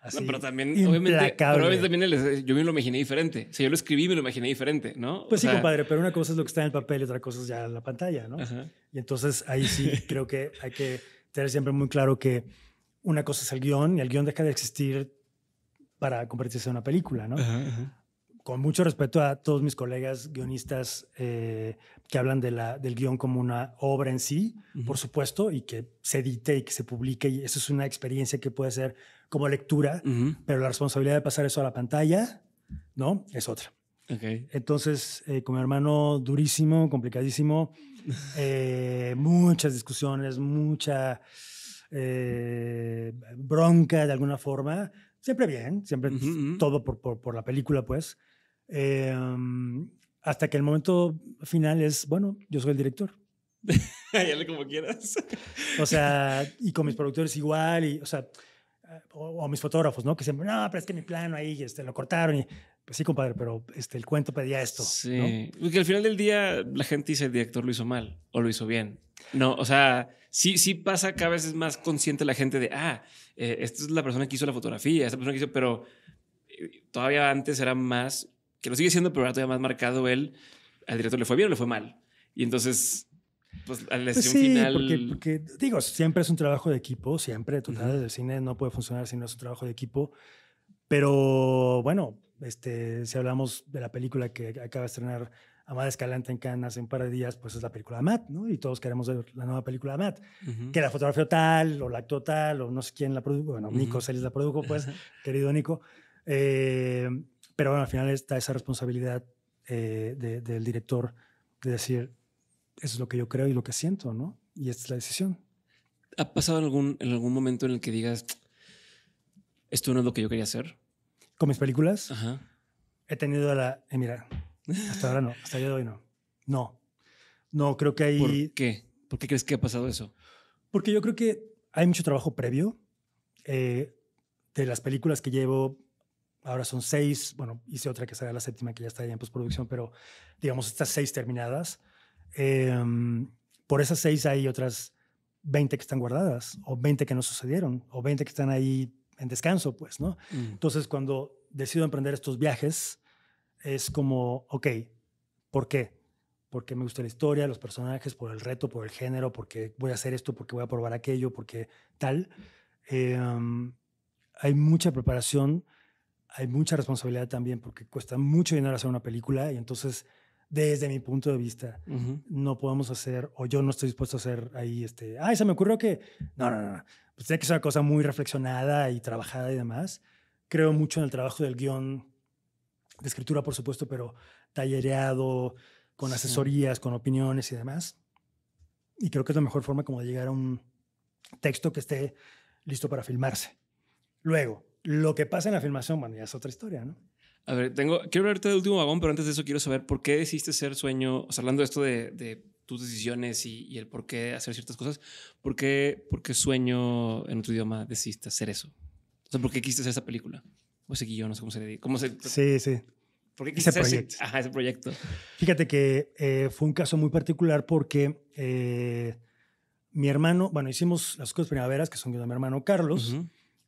Así, pero también, obviamente, pero también eh, yo me lo imaginé diferente. Si yo lo escribí, me lo imaginé diferente, ¿no? Pues sí, compadre, pero una cosa es lo que está en el papel y otra cosa es ya en la pantalla, ¿no? Y entonces ahí sí [LAUGHS] creo que hay que tener siempre muy claro que una cosa es el guión y el guión deja de existir para convertirse en una película, ¿no? con mucho respeto a todos mis colegas guionistas eh, que hablan de la, del guión como una obra en sí, por supuesto, y que se edite y que se publique, y eso es una experiencia que puede ser como lectura, pero la responsabilidad de pasar eso a la pantalla, ¿no? Es otra. Entonces, eh, con mi hermano, durísimo, complicadísimo, [LAUGHS] eh, muchas discusiones, mucha bronca de alguna forma, siempre bien, siempre todo por, por, por, la película, pues. Em, hasta que el momento final es, bueno, yo soy el director. [LAUGHS] le como quieras. [LAUGHS] o sea, y con mis productores igual, y, o sea, o, mis fotógrafos, ¿no? Que siempre, no, pero es que mi plano ahí, este, lo cortaron y... Pues sí, compadre, pero este, el cuento pedía esto. Sí. Porque al final del día la gente dice el director lo hizo mal o lo hizo bien. No, o sea, sí, sí pasa cada vez es más consciente la gente de, ah, eh, esta es la persona que hizo la fotografía, esta persona que hizo, pero eh, todavía antes era más que lo sigue siendo, pero ahora todavía más marcado él. Al director le fue bien o le fue mal. Y entonces, pues al la pues final. Porque, porque, digo, siempre es un trabajo de equipo, siempre. total, uh cine no puede funcionar si no es un trabajo de equipo. Pero bueno, este, si hablamos de la película que acaba de estrenar Amada Escalante en Cannes en un par de días, pues es la película de Matt, ¿no? Y todos queremos ver la nueva película de Matt, que la fotografió tal, o la actuó tal, o no sé quién la produjo, bueno, Nico Celis la produjo, pues, [LAUGHS] querido Nico. Eh, pero bueno, al final está esa responsabilidad eh, del director de decir, eso es lo que yo creo y lo que siento, ¿no? Y esta es la decisión. ¿Ha pasado algún, en algún momento en el que digas, esto no es lo que yo quería hacer? Con mis películas, he tenido la... Eh, mira, hasta ahora no, hasta de hoy no. No, no, creo que hay... ¿Por qué? ¿Por qué crees que ha pasado eso? Porque yo creo que hay mucho trabajo previo. Eh, de las películas que llevo, ahora son seis, bueno, hice otra que será la séptima que ya está en postproducción, pero digamos estas seis terminadas. Em, por esas seis hay otras 20 que están guardadas, o 20 que no sucedieron, o 20 que están ahí en descanso, pues, ¿no? Mm. Entonces, cuando decido emprender estos viajes, es como, ok, ¿por qué? Porque me gusta la historia, los personajes, por el reto, por el género, porque voy a hacer esto, porque voy a probar aquello, porque tal. Em, hay mucha preparación hay mucha responsabilidad también porque cuesta mucho dinero hacer una película y entonces desde mi punto de vista no podemos hacer o yo no estoy dispuesto a hacer ahí este, ay, se me ocurrió que no, no, no, pues tiene que ser una cosa muy reflexionada y trabajada y demás. Creo mucho en el trabajo del guión de escritura, por supuesto, pero tallereado, con asesorías, con opiniones y demás. Y creo que es la mejor forma como de llegar a un texto que esté listo para filmarse. Luego, lo que pasa en la filmación, bueno, ya es otra historia, ¿no? A ver, tengo, quiero hablarte del último vagón, pero antes de eso quiero saber por qué decidiste ser sueño, o sea, hablando de esto de, tus decisiones y, el por qué hacer ciertas cosas, ¿por qué, por qué sueño en otro idioma decidiste hacer eso? O sea, ¿por qué quisiste hacer esa película? O ese guión, no sé cómo se le dice. sí, sí. ¿Por qué quisiste ese proyecto. ajá, ese proyecto. Fíjate que eh, fue un caso muy particular porque eh, mi hermano, bueno, hicimos las cosas primaveras, que son de mi hermano Carlos.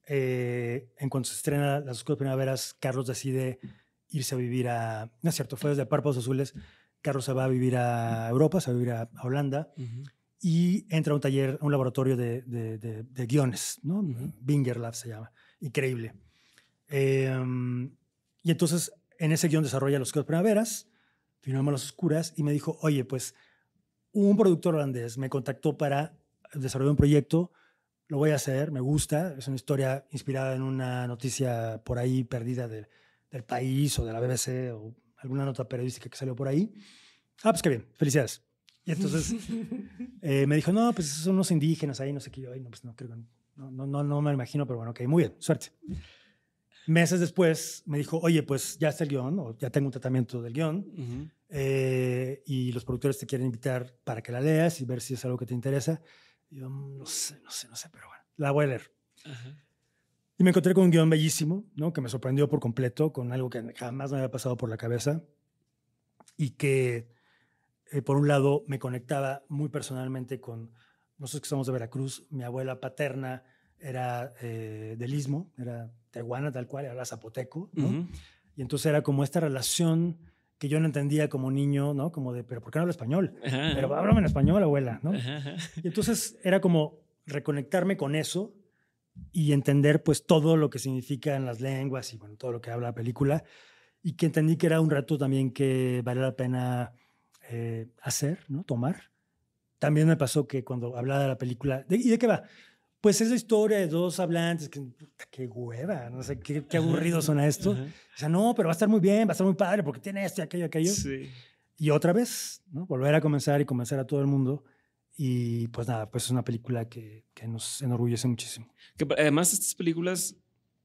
Eh, en cuanto se estrena Las Oscuras Primaveras, Carlos decide irse a vivir a. No es cierto, fue desde Párpados Azules. Carlos se va a vivir a Europa, se va a vivir a, Holanda y entra a un taller, a un laboratorio de, guiones, ¿no? Binger Lab se llama. Increíble. Em, y entonces en ese guión desarrolla Las Oscuras Primaveras, firmamos Las Oscuras y me dijo, oye, pues un productor holandés me contactó para desarrollar un proyecto lo voy a hacer, me gusta. Es una historia inspirada en una noticia por ahí perdida del país o de la BBC o alguna nota periodística que salió por ahí. Ah, pues qué bien, felicidades. Y entonces [LAUGHS] eh, me dijo, no, pues son unos indígenas ahí, no sé qué. no, pues no no, me imagino, pero bueno, ok, muy bien, suerte. Meses después me dijo, oye, pues ya está el guión, o ya tengo un tratamiento del guión, eh, y los productores te quieren invitar para que la leas y ver si es algo que te interesa. Yo no sé, no sé, no sé, pero bueno, la voy Y me encontré con un guión bellísimo, ¿no? Que me sorprendió por completo, con algo que jamás me había pasado por la cabeza y que, eh, por un lado, me conectaba muy personalmente con nosotros que somos de Veracruz. Mi abuela paterna era eh, del Istmo, era tehuana tal cual, era zapoteco, ¿no? Y entonces era como esta relación que yo no entendía como niño, ¿no? Como de, pero ¿por qué no habla español? Pero háblame en español, abuela, ¿no? Y entonces era como reconectarme con eso y entender pues todo lo que significan las lenguas y bueno, todo lo que habla la película y que entendí que era un rato también que vale la pena eh, hacer, ¿no? Tomar. También me pasó que cuando hablaba de la película, ¿y de qué va? pues esa historia de dos hablantes, que qué hueva, no sé, qué, aburrido suena esto. O sea, no, pero va a estar muy bien, va a estar muy padre porque tiene esto y aquello, aquello. Sí. Y otra vez, ¿no? Volver a comenzar y comenzar a todo el mundo. Y pues nada, pues es una película que, nos enorgullece muchísimo. Que además estas películas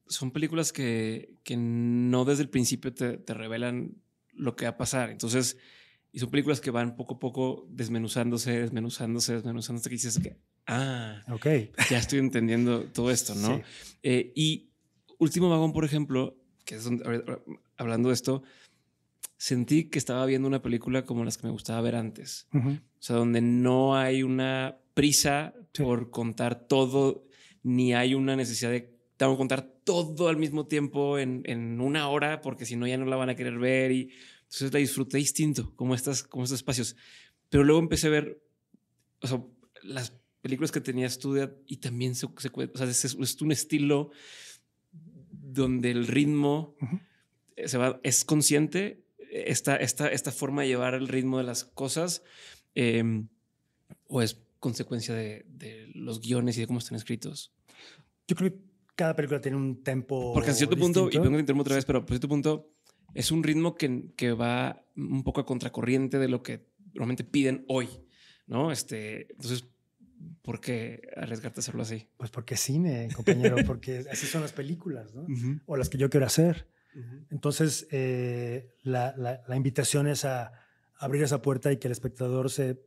son películas que, no desde el principio te, revelan lo que va a pasar. Entonces, y son películas que van poco a poco desmenuzándose, desmenuzándose, desmenuzándose, que dices que Ah, ok. Ya estoy entendiendo todo esto, ¿no? Eh, y último vagón, por ejemplo, que es donde, hablando de esto, sentí que estaba viendo una película como las que me gustaba ver antes. O sea, donde no hay una prisa por contar todo, ni hay una necesidad de tengo contar todo al mismo tiempo en, en una hora, porque si no ya no la van a querer ver. Y entonces la disfruté distinto, como, estas, como estos espacios. Pero luego empecé a ver, o sea, las películas que tenía Estudia y también se, se o sea, es, es, un estilo donde el ritmo eh, se va, es consciente, eh, esta, esta, esta forma de llevar el ritmo de las cosas, em, o es consecuencia de, de, los guiones y de cómo están escritos. Yo creo que cada película tiene un tempo. Porque a cierto punto, y vengo a interrumpir otra vez, pero a cierto punto es un ritmo que, que va un poco a contracorriente de lo que normalmente piden hoy, ¿no? Este, entonces, ¿Por qué arriesgarte a hacerlo así? Pues porque es cine, compañero, [LAUGHS] porque así son las películas, ¿no? O las que yo quiero hacer. Entonces, eh, la, la, invitación es a abrir esa puerta y que el espectador se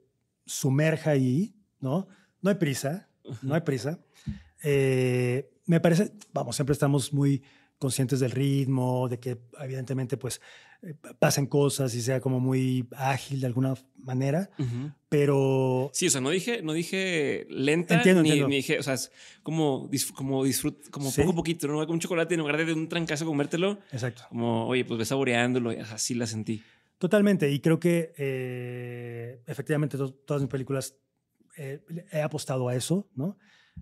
sumerja ahí, ¿no? No hay prisa, no hay prisa. Eh, me parece, vamos, siempre estamos muy conscientes del ritmo, de que evidentemente, pues, eh, pasen cosas y sea como muy ágil de alguna manera, pero... Sí, o sea, no dije, no dije lenta, entiendo, ni, dije, o sea, como, como como poco a poquito, ¿no? Como un chocolate en lugar de un trancazo comértelo. Exacto. Como, oye, pues ve saboreándolo, así la sentí. Totalmente, y creo que eh, efectivamente todas mis películas eh, he apostado a eso, ¿no?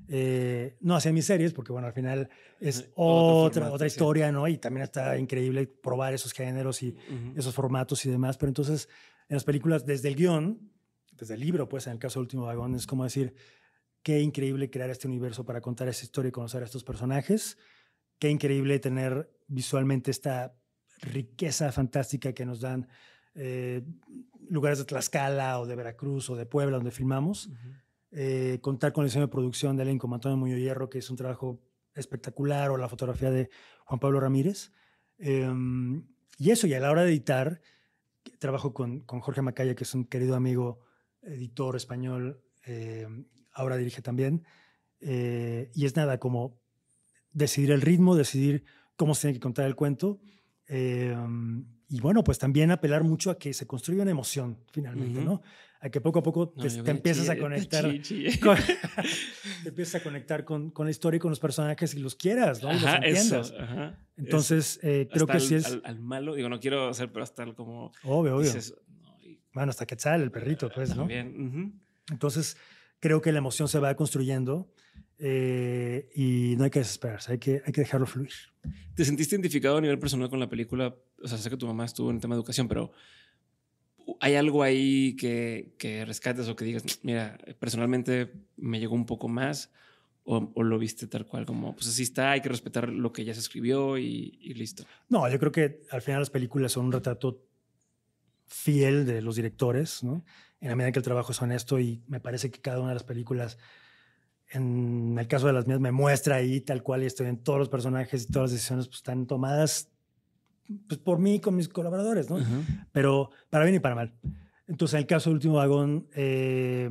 Eh, no hacia mis series, porque bueno, al final es otra, otra historia, ¿no? Y también está increíble probar esos géneros y esos formatos y demás. Pero entonces, en las películas, desde el guión, desde el libro, pues en el caso del Último Vagón, es como decir, qué increíble crear este universo para contar esa historia y conocer a estos personajes. Qué increíble tener visualmente esta riqueza fantástica que nos dan eh, lugares de Tlaxcala o de Veracruz o de Puebla donde filmamos. Eh, contar con el diseño de producción de alguien como Antonio Muñoz Hierro, que es un trabajo espectacular, o la fotografía de Juan Pablo Ramírez. Em, y eso, y a la hora de editar, trabajo con, con, Jorge Macaya, que es un querido amigo editor español, em, ahora dirige también. Eh, y es nada, como decidir el ritmo, decidir cómo se tiene que contar el cuento. Em, y bueno, pues también apelar mucho a que se construya una emoción finalmente, ¿no? A que poco a poco pues te, empiezas [LAUGHS] [LAUGHS] a conectar. Con, te empiezas a conectar con, la historia y con los personajes y los quieras, ¿no? los entiendas. Entonces, eh, creo que sí es. Al, al, malo, digo, no quiero hacer, pero hasta el como. Obvio, obvio. bueno, hasta que Quetzal, el perrito, pues, ¿no? También. Entonces, creo que la emoción se va construyendo eh, y no hay que desesperarse, hay que, hay que dejarlo fluir. ¿Te sentiste identificado a nivel personal con la película? O sea, sé que tu mamá estuvo en el tema de educación, pero ¿hay algo ahí que, que rescates o que digas, mira, personalmente me llegó un poco más? O, lo viste tal cual como, pues así está, hay que respetar lo que ya se escribió y, y listo? No, yo creo que al final las películas son un retrato fiel de los directores, ¿no? En la medida que el trabajo es honesto y me parece que cada una de las películas en el caso de las mías me muestra ahí tal cual y estoy en todos los personajes y todas las decisiones pues, están tomadas pues, por mí con mis colaboradores, ¿no? Pero para bien y para mal. Entonces, en el caso del último vagón, eh,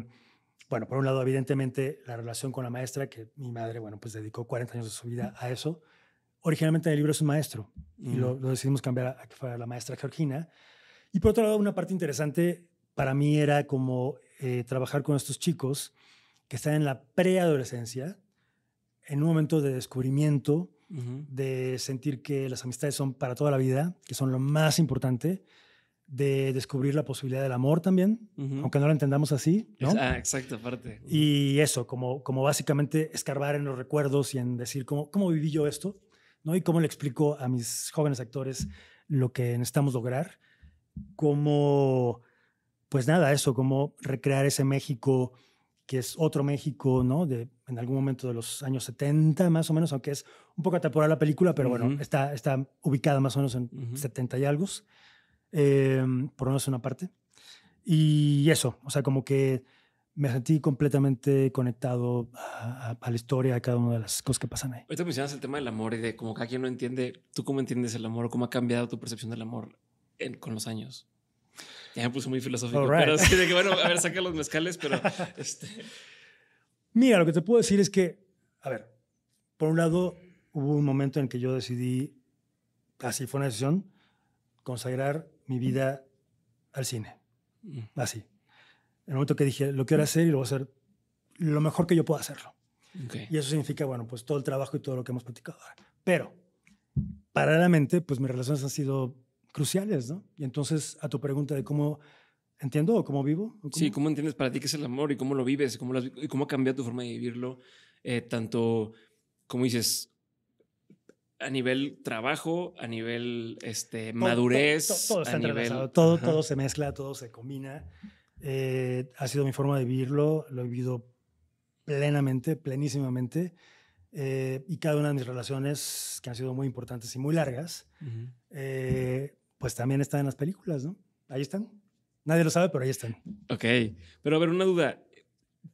bueno, por un lado, evidentemente, la relación con la maestra, que mi madre, bueno, pues dedicó 40 años de su vida a eso. Originalmente en el libro es un maestro y lo, decidimos cambiar a, que fuera la maestra Georgina. Y por otro lado, una parte interesante para mí era como eh, trabajar con estos chicos que está en la preadolescencia, en un momento de descubrimiento, de sentir que las amistades son para toda la vida, que son lo más importante, de descubrir la posibilidad del amor también, aunque no lo entendamos así. ¿no? Ah, exacto, aparte. Y eso, como, como básicamente escarbar en los recuerdos y en decir cómo, cómo viví yo esto, ¿no? Y cómo le explico a mis jóvenes actores lo que necesitamos lograr, cómo, pues nada, eso, cómo recrear ese México que es otro México, ¿no? De, en algún momento de los años 70, más o menos, aunque es un poco atemporal la película, pero bueno, está, está ubicada más o menos en 70 y algo, em, por lo menos una parte. Y eso, o sea, como que me sentí completamente conectado a, la historia, a cada una de las cosas que pasan ahí. Ahorita mencionas el tema del amor y de cómo cada quien no entiende, tú cómo entiendes el amor, cómo ha cambiado tu percepción del amor con los años. Ya me puse muy filosófico. Pero sí, que bueno, a ver, saca los mezcales, pero. [LAUGHS] Este. Mira, lo que te puedo decir es que, a ver, por un lado, hubo un momento en que yo decidí, así fue una decisión, consagrar mi vida al cine. Mm. Así. En el momento que dije, lo quiero hacer y lo voy a hacer lo mejor que yo pueda hacerlo. Y eso significa, bueno, pues todo el trabajo y todo lo que hemos platicado ahora. Pero, paralelamente, pues mis relaciones han sido cruciales, ¿no? Y entonces, a tu pregunta de cómo entiendo o cómo vivo. Sí, cómo entiendes para ti qué es el amor y cómo lo vives cómo y cómo cambia tu forma de vivirlo, eh, tanto, como dices, a nivel trabajo, a nivel este, madurez. Todo, todo, se mezcla, todo se combina. Eh, ha sido mi forma de vivirlo, lo he vivido plenamente, plenísimamente. Eh, y cada una de mis relaciones, que han sido muy importantes y muy largas, pues también están en las películas, ¿no? Ahí están. Nadie lo sabe, pero ahí están. Ok, pero a ver, una duda.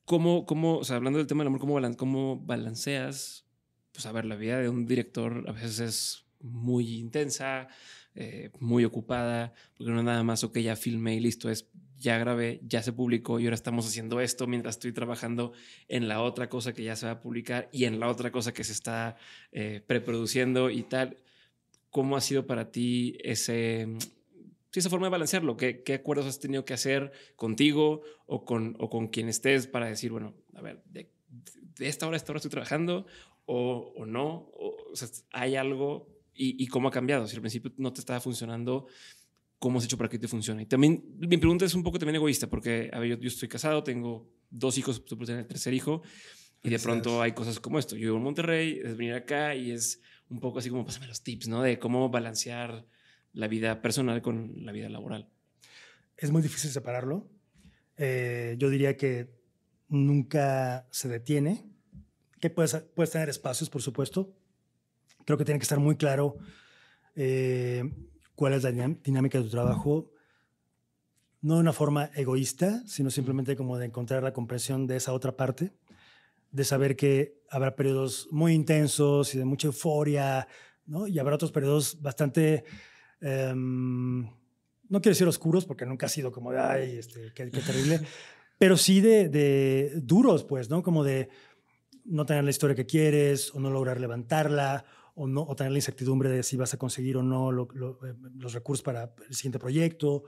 ¿Cómo, cómo o sea, hablando del tema del amor, cómo, balanceas? Pues a ver, la vida de un director a veces es muy intensa, eh, muy ocupada, porque no es nada más, ok, ya filmé y listo, es ya grabé, ya se publicó y ahora estamos haciendo esto mientras estoy trabajando en la otra cosa que ya se va a publicar y en la otra cosa que se está eh, preproduciendo y tal. ¿Cómo ha sido para ti ese, mm, esa forma de balancearlo? ¿Qué, ¿Qué, acuerdos has tenido que hacer contigo o con, o con quien estés para decir, bueno, a ver, de, esta hora a esta hora estoy trabajando o, o no? O, sea, ¿Hay algo y, cómo ha cambiado? Si al principio no te estaba funcionando, ¿cómo has hecho para que te funcione? Y también mi pregunta es un poco también egoísta porque, a ver, yo, yo estoy casado, tengo dos hijos, tú puedes tener el tercer hijo y de pronto hay cosas como esto. Yo vivo en Monterrey, es venir acá y es un poco así como pásame pues, los tips, ¿no? De cómo balancear la vida personal con la vida laboral. Es muy difícil separarlo. Eh, yo diría que nunca se detiene, que puedes, puedes tener espacios, por supuesto. Creo que tiene que estar muy claro eh, cuál es la dinámica de tu trabajo, no de una forma egoísta, sino simplemente como de encontrar la comprensión de esa otra parte de saber que habrá periodos muy intensos y de mucha euforia, ¿no? Y habrá otros periodos bastante... Em, no quiero decir oscuros porque nunca ha sido como de, ay, este, qué, terrible, [LAUGHS] pero sí de, de, duros, pues, ¿no? Como de no tener la historia que quieres o no lograr levantarla o, no, o tener la incertidumbre de si vas a conseguir o no eh, los recursos para el siguiente proyecto.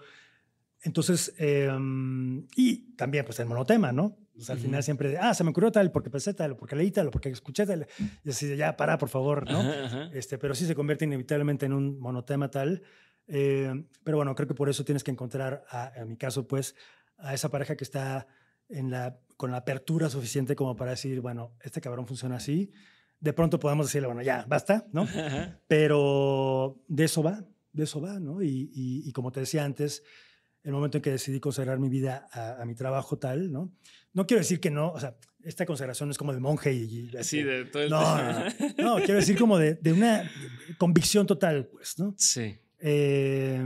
Entonces, em, y también pues el monotema, ¿no? al final siempre, ah, se me ocurrió tal, porque pensé tal, porque leí tal, porque escuché tal. Y así, ya, para, por favor, ¿no? Este, pero sí se convierte inevitablemente en un monotema tal. Eh, pero bueno, creo que por eso tienes que encontrar, en mi caso, pues, a esa pareja que está en la, con la apertura suficiente como para decir, bueno, este cabrón funciona así. De pronto podemos decirle, bueno, ya, basta, ¿no? pero de eso va, de eso va, ¿no? Y, y, y como te decía antes, el momento en que decidí consagrar mi vida a, mi trabajo tal, ¿no? No quiero decir que no, o sea, esta consagración es como de monje y... de todo el no, no, quiero decir como de, una convicción total, pues, ¿no? Sí. Eh,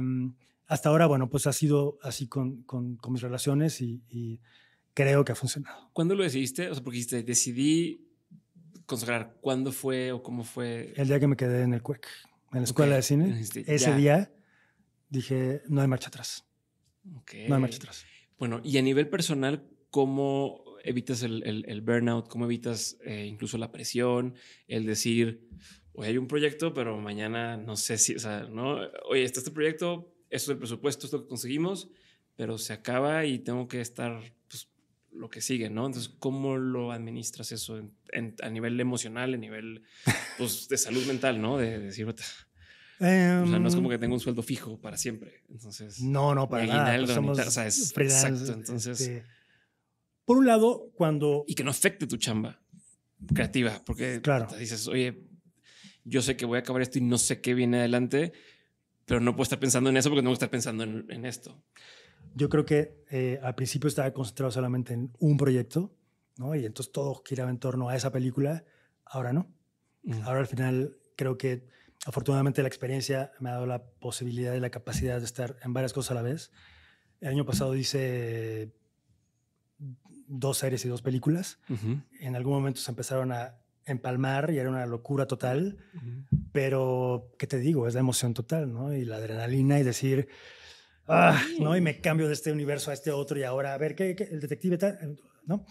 hasta ahora, bueno, pues ha sido así con, mis relaciones y, creo que ha funcionado. ¿Cuándo lo decidiste? O sea, porque decidí consagrar. ¿Cuándo fue o cómo fue? El día que me quedé en el CUEC, en la Escuela de Cine. Ese día dije, no hay marcha atrás. Okay. No hay marcha atrás. Bueno, y a nivel personal, ¿cómo evitas el, el, burnout? ¿Cómo evitas eh, incluso la presión? El decir, hoy hay un proyecto, pero mañana no sé si, o sea, ¿no? Oye, está este proyecto, esto es el presupuesto, esto que conseguimos, pero se acaba y tengo que estar, pues, lo que sigue, ¿no? Entonces, ¿cómo lo administras eso a nivel emocional, a nivel, pues, de salud mental, ¿no? De, de decir, o sea, no es em, como que tengo un sueldo fijo para siempre. Entonces. No, no, para nada. somos o sea, es, exacto. Entonces. Este. por un lado, cuando. Y que no afecte tu chamba creativa, porque claro. dices, oye, yo sé que voy a acabar esto y no sé qué viene adelante, pero no puedo estar pensando en eso porque tengo que estar pensando en, esto. Yo creo que eh, al principio estaba concentrado solamente en un proyecto, ¿no? Y entonces todo giraba en torno a esa película. Ahora no. Mm. Ahora al final creo que afortunadamente la experiencia me ha dado la posibilidad y la capacidad de estar en varias cosas a la vez. El año pasado hice dos series y dos películas. En algún momento se empezaron a empalmar y era una locura total, pero ¿qué te digo? Es la emoción total, ¿no? Y la adrenalina y decir, ah, ¿no? Y me cambio de este universo a este otro y ahora a ver qué, el detective tal, ¿no?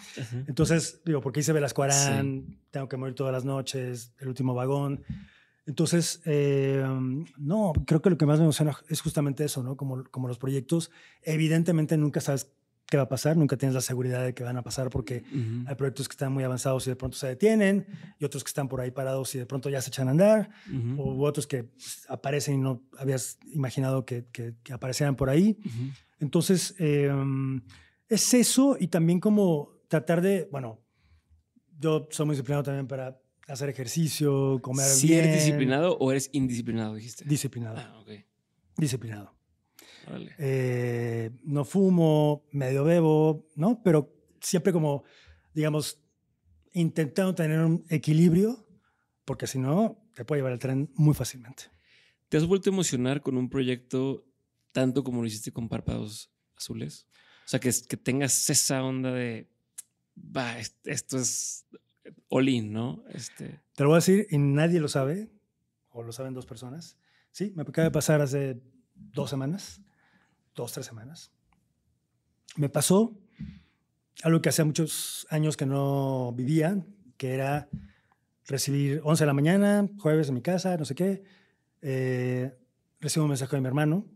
Entonces, digo, porque hice Velasco Arán, tengo que morir todas las noches, el último vagón. Entonces, eh, no, creo que lo que más me emociona es justamente eso, ¿no? Como, como los proyectos, evidentemente nunca sabes qué va a pasar, nunca tienes la seguridad de que van a pasar porque hay proyectos que están muy avanzados y de pronto se detienen, y otros que están por ahí parados y de pronto ya se echan a andar, o otros que aparecen y no habías imaginado que, aparecieran por ahí. Entonces, eh, es eso y también como tratar de, bueno, yo soy muy disciplinado también para hacer ejercicio, comer ¿Sí bien. eres disciplinado o eres indisciplinado, dijiste? Disciplinado. Ah, disciplinado. Eh, no fumo, medio bebo, ¿no? Pero siempre como, digamos, intentando tener un equilibrio, porque si no, te puede llevar el tren muy fácilmente. ¿Te has vuelto a emocionar con un proyecto tanto como lo hiciste con Párpados Azules? O sea, que, que tengas esa onda de, va, esto es Olin, ¿no? Este. Te lo voy a decir y nadie lo sabe, o lo saben dos personas. Sí, me acaba de pasar hace dos semanas, dos, tres semanas. Me pasó algo que hacía muchos años que no vivía, que era recibir 11 de la mañana, jueves en mi casa, no sé qué. Eh, recibo un mensaje de mi hermano.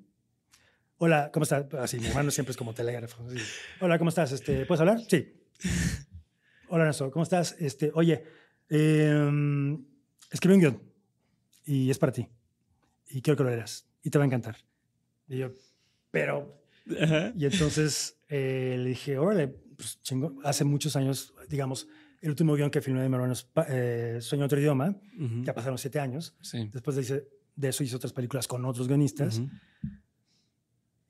Hola, ¿cómo estás? Así, mi hermano siempre es como telégrafo. Hola, ¿cómo estás? Este, ¿Puedes hablar? Sí. Hola, Ernesto, ¿cómo estás? Este, oye, eh, em, escribí un guión y es para ti. Y quiero que lo leas y te va a encantar. Y yo, pero... Y entonces eh, le dije, órale, pues chingo, hace muchos años, digamos, el último guión que filmé de mi hermano es eh, Sueño otro idioma, que ya pasaron siete años. Después de, de, eso hice otras películas con otros guionistas. y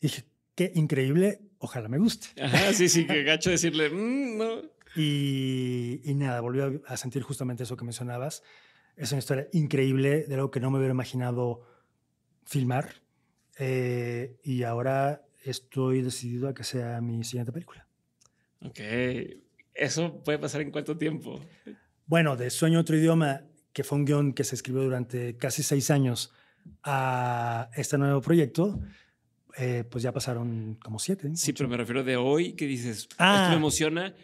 dije, qué increíble, ojalá me guste. sí, sí, [LAUGHS] que gacho decirle, mm, no. Y, nada, volví a, sentir justamente eso que mencionabas. Es una historia increíble, de algo que no me hubiera imaginado filmar. Eh, y ahora estoy decidido a que sea mi siguiente película. Ok. ¿Eso puede pasar en cuánto tiempo? Bueno, de Sueño Otro Idioma, que fue un guión que se escribió durante casi seis años, a este nuevo proyecto, eh, pues ya pasaron como siete. Sí, pero me refiero de hoy, que dices, esto me ah. emociona,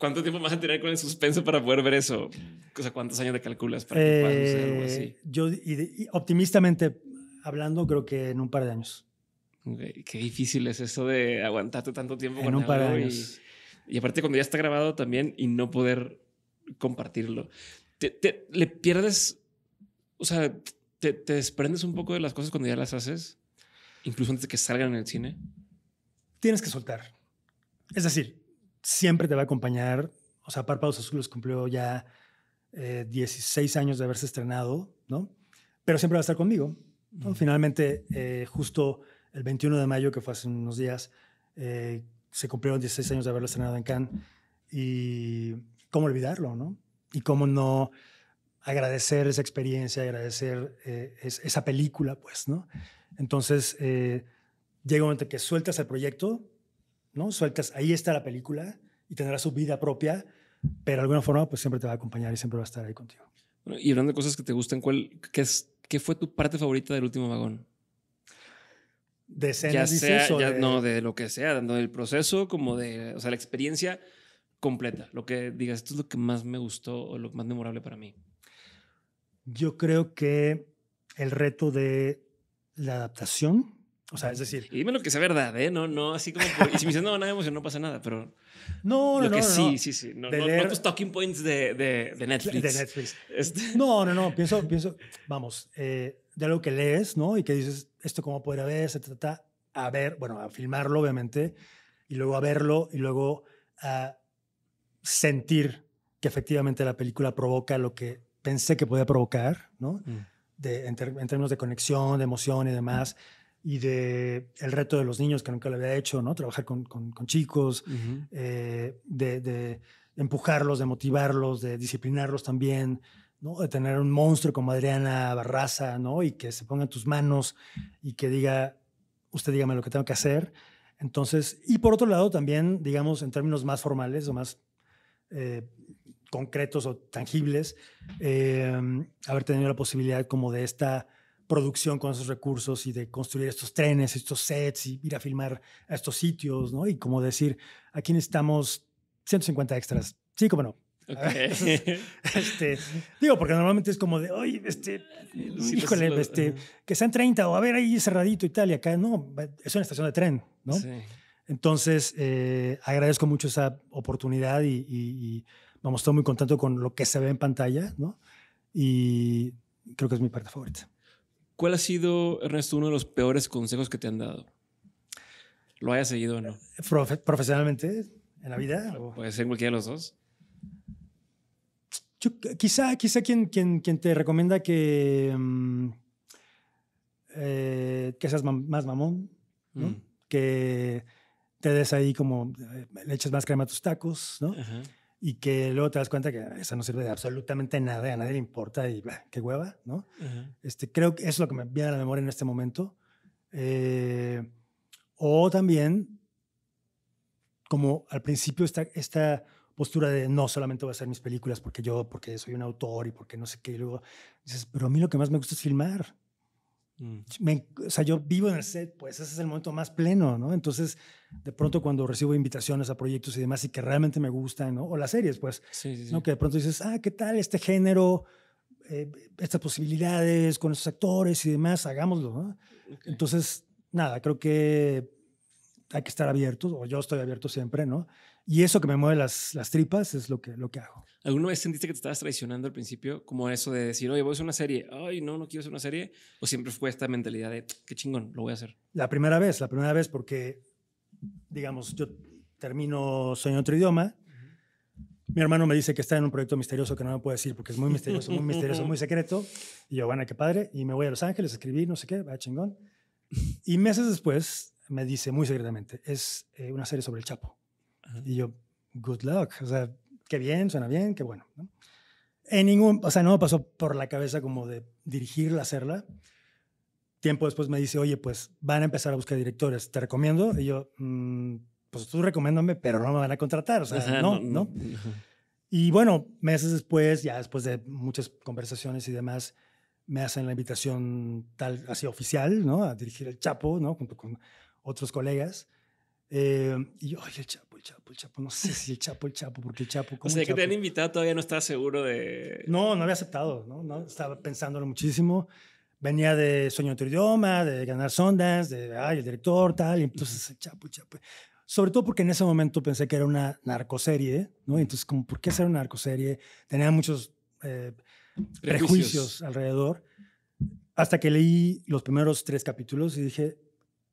¿Cuánto tiempo más a tener con el suspenso para poder ver eso? O sea, ¿cuántos años te calculas para que eh, puedas hacer algo así? Yo, y, optimistamente hablando, creo que en un par de años. Qué difícil es eso de aguantarte tanto tiempo en un par de años. Y, aparte, cuando ya está grabado también y no poder compartirlo, le pierdes, o sea, te, te desprendes un poco de las cosas cuando ya las haces, incluso antes de que salgan en el cine. Tienes que soltar. Es decir, siempre te va a acompañar. O sea, Párpados Azules cumplió ya 16 eh, años de haberse estrenado, ¿no? Pero siempre va a estar conmigo. Finalmente, eh, justo el 21 de mayo, que fue hace unos días, eh, se cumplieron 16 años de haberlo estrenado en Cannes. Y cómo olvidarlo, ¿no? Y cómo no agradecer esa experiencia, agradecer esa película, pues, ¿no? Entonces, llega un momento que sueltas el proyecto ¿no? Sueltas, ahí está la película y tendrá su vida propia, pero de alguna forma pues siempre te va a acompañar y siempre va a estar ahí contigo. y hablando de cosas que te gustan, ¿cuál, qué, es, qué fue tu parte favorita del último vagón? De escenas, No, de lo que sea, tanto del proceso como de, o sea, la experiencia completa. Lo que digas, esto es lo que más me gustó o lo más memorable para mí. Yo creo que el reto de la adaptación o sea, es decir. Y dime lo que sea verdad, ¿eh? No, no, así como. y si me dicen, no, nada emoción, no pasa nada, pero. No, no, lo que Sí, sí, sí. No, leer, tus talking points de, de, Netflix. De Netflix. Este no, no, no. Pienso, pienso, vamos, eh, de algo que lees, ¿no? Y que dices, esto cómo podría se trata a ver, bueno, a filmarlo, obviamente, y luego a verlo, y luego a sentir que efectivamente la película provoca lo que pensé que podía provocar, ¿no? Mm. De, en, términos de conexión, de emoción y demás. Mm y de el reto de los niños que nunca lo había hecho, ¿no? Trabajar con, con, chicos, eh, de, empujarlos, de motivarlos, de disciplinarlos también, ¿no? De tener un monstruo como Adriana Barraza, ¿no? Y que se ponga en tus manos y que diga, usted dígame lo que tengo que hacer. Entonces, y por otro lado también, digamos, en términos más formales o más eh, concretos o tangibles, eh, haber tenido la posibilidad como de esta producción con esos recursos y de construir estos trenes, estos sets y ir a filmar a estos sitios, ¿no? Y como decir, aquí necesitamos 150 extras. Sí, cómo no. [LAUGHS] Este, digo, porque normalmente es como de, oye, este, híjole, este, que sean 30 o a ver ahí cerradito y tal, y acá no, es una estación de tren, ¿no? Entonces, eh, agradezco mucho esa oportunidad y, y, vamos, estoy muy contento con lo que se ve en pantalla, ¿no? Y creo que es mi parte favorita. ¿Cuál ha sido, Ernesto, uno de los peores consejos que te han dado? ¿Lo hayas seguido o no? ¿Profesionalmente? ¿En la vida? Puede ser cualquiera de los dos. quizá quizá quien, quien, te recomienda que, mm, eh, que seas más mamón, ¿no? Mm. que te des ahí como, eh, le eches más crema a tus tacos, ¿no? y que luego te das cuenta que esa no sirve de absolutamente nada, a nadie le importa y qué hueva, ¿no? este, creo que eso es lo que me viene a la memoria en este momento. Eh, o también, como al principio esta, esta postura de no solamente voy a hacer mis películas porque yo, porque soy un autor y porque no sé qué, y luego dices, pero a mí lo que más me gusta es filmar. Mm. o sea, yo vivo en el set, pues ese es el momento más pleno, ¿no? Entonces, de pronto cuando recibo invitaciones a proyectos y demás y que realmente me gustan, ¿no? O las series, pues, ¿no? Que de pronto dices, ah, ¿qué tal este género? Eh, estas posibilidades con estos actores y demás, hagámoslo, ¿no? Entonces, nada, creo que hay que estar abiertos, o yo estoy abierto siempre, ¿no? Y eso que me mueve las, tripas es lo que, lo que hago. ¿Alguna vez sentiste que te estabas traicionando al principio? Como eso de decir, oye, voy a hacer una serie. Ay, no, no quiero hacer una serie. ¿O siempre fue esta mentalidad de, qué chingón, lo voy a hacer? La primera vez, la primera vez porque, digamos, yo termino Soy en otro idioma. Mi hermano me dice que está en un proyecto misterioso que no me puede decir porque es muy misterioso, muy misterioso, muy [LAUGHS] secreto. Y yo, bueno, qué padre. Y me voy a Los Ángeles a escribir, no sé qué, va chingón. Y meses después me dice muy secretamente, es eh, una serie sobre el Chapo. Y yo, good luck. O sea, qué bien, suena bien, qué bueno. En ningún, o sea, no me pasó por la cabeza como de dirigirla, hacerla. Tiempo después me dice, oye, pues van a empezar a buscar directores, te recomiendo. Y yo, mm, pues tú recomiéndame, pero no me van a contratar. O sea, no, no. Y bueno, meses después, ya después de muchas conversaciones y demás, me hacen la invitación tal, así oficial, ¿no? A dirigir el Chapo, ¿no? Junto con otros colegas. Eh, y yo, oye, el Chapo el Chapo, el Chapo, no sé si el Chapo, el Chapo, porque el Chapo... ¿cómo o sea, que te han invitado todavía no estaba seguro de... No, no había aceptado, ¿no? no estaba pensándolo muchísimo. Venía de Sueño de otro idioma, de ganar sondas, de, ay, el director, tal, y entonces el Chapo, el Chapo. Sobre todo porque en ese momento pensé que era una narcoserie, ¿no? Entonces, como, ¿por qué ser una narcoserie? Tenía muchos eh, prejuicios. alrededor. Hasta que leí los primeros tres capítulos y dije,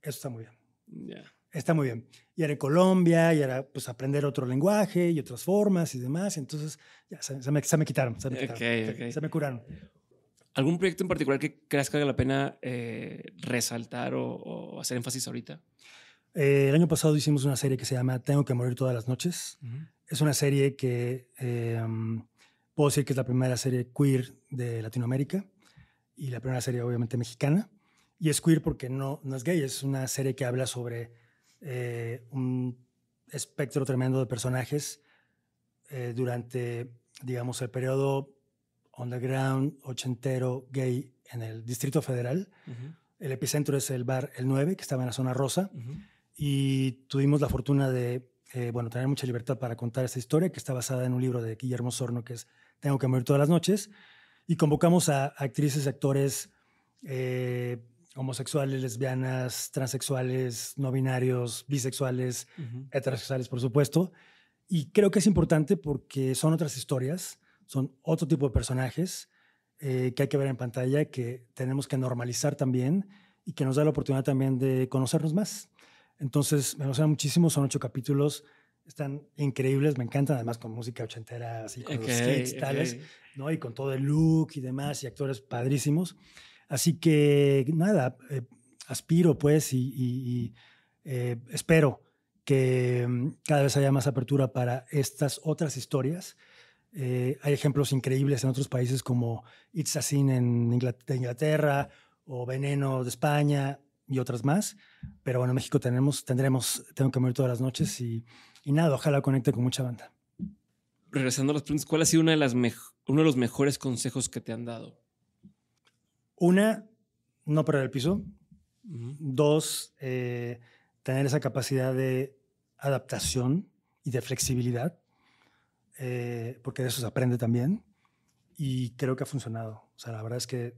eso está muy bien. ya. Está muy bien. Y era Colombia, y era pues aprender otro lenguaje y otras formas y demás. Entonces, ya, se, me, se quitaron, se me, quitaron curaron. ¿Algún proyecto en particular que creas que vale la pena eh, resaltar o, hacer énfasis ahorita? Eh, el año pasado hicimos una serie que se llama Tengo que morir todas las noches. Es una serie que eh, puedo decir que es la primera serie queer de Latinoamérica y la primera serie obviamente mexicana. Y es queer porque no, no es gay, es una serie que habla sobre eh, un espectro tremendo de personajes eh, durante, digamos, el periodo underground, ochentero, gay en el Distrito Federal. El epicentro es el bar El 9, que estaba en la zona rosa. Y tuvimos la fortuna de, eh, bueno, tener mucha libertad para contar esta historia, que está basada en un libro de Guillermo Sorno, que es Tengo que morir todas las noches. Y convocamos a actrices, actores, homosexuales, lesbianas, transexuales, no binarios, bisexuales, heterosexuales, por supuesto. Y creo que es importante porque son otras historias, son otro tipo de personajes eh, que hay que ver en pantalla, que tenemos que normalizar también y que nos da la oportunidad también de conocernos más. Entonces, me gustan muchísimo, son ocho capítulos, están increíbles, me encantan, además con música ochentera, así con los tales, ¿no? Y con todo el look y demás, y actores padrísimos. Así que nada, eh, aspiro pues y, eh, espero que mm, cada vez haya más apertura para estas otras historias. Eh, hay ejemplos increíbles en otros países como It's a Sin en Inglaterra, o Veneno de España y otras más. Pero bueno, en México tenemos, tendremos, tengo que morir todas las noches y, nada, ojalá conecte con mucha banda. Regresando a las preguntas, ¿cuál ha sido uno de los mejores consejos que te han dado? Una, no perder el piso. Dos, eh, tener esa capacidad de adaptación y de flexibilidad, eh, porque de eso se aprende también. Y creo que ha funcionado. O sea, la verdad es que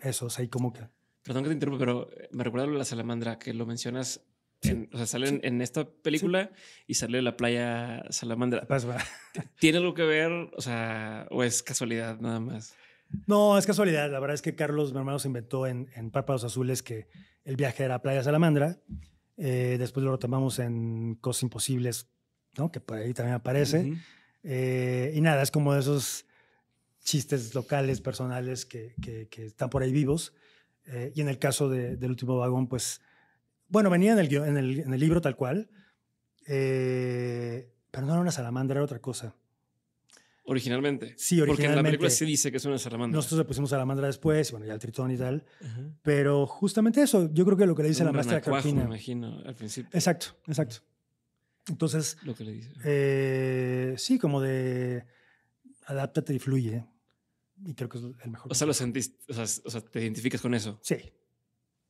eso, o sea, como que... Perdón que te interrumpa, pero eh, me recuerda lo de la salamandra, que lo mencionas o sea, salen en esta película y sale de la playa Salamandra. ¿Tiene algo que ver? O sea, o es casualidad nada más. No, es casualidad. La verdad es que Carlos, mi hermano, se inventó en, en Párpados Azules que el viaje era a Playa Salamandra. Eh, después lo retomamos en Cosas Imposibles, que por ahí también aparece. Eh, y nada, es como de esos chistes locales, personales que, están por ahí vivos. Eh, y en el caso del último vagón, pues, bueno, venía en el, en el, en el libro tal cual, pero no era una salamandra, era otra cosa. Originalmente. Sí, originalmente. Porque en la película se dice que es una salamandra. Nosotros le pusimos a la mandra después, bueno, ya el tritón y tal. Pero justamente eso, yo creo que lo que le dice la maestra Carolina. me imagino, al principio. Exacto, exacto. Entonces. Lo que le dice. Eh, sí, como de. Adáptate y fluye. Y creo que es el mejor. O sea, o sea, te identificas con eso. Sí.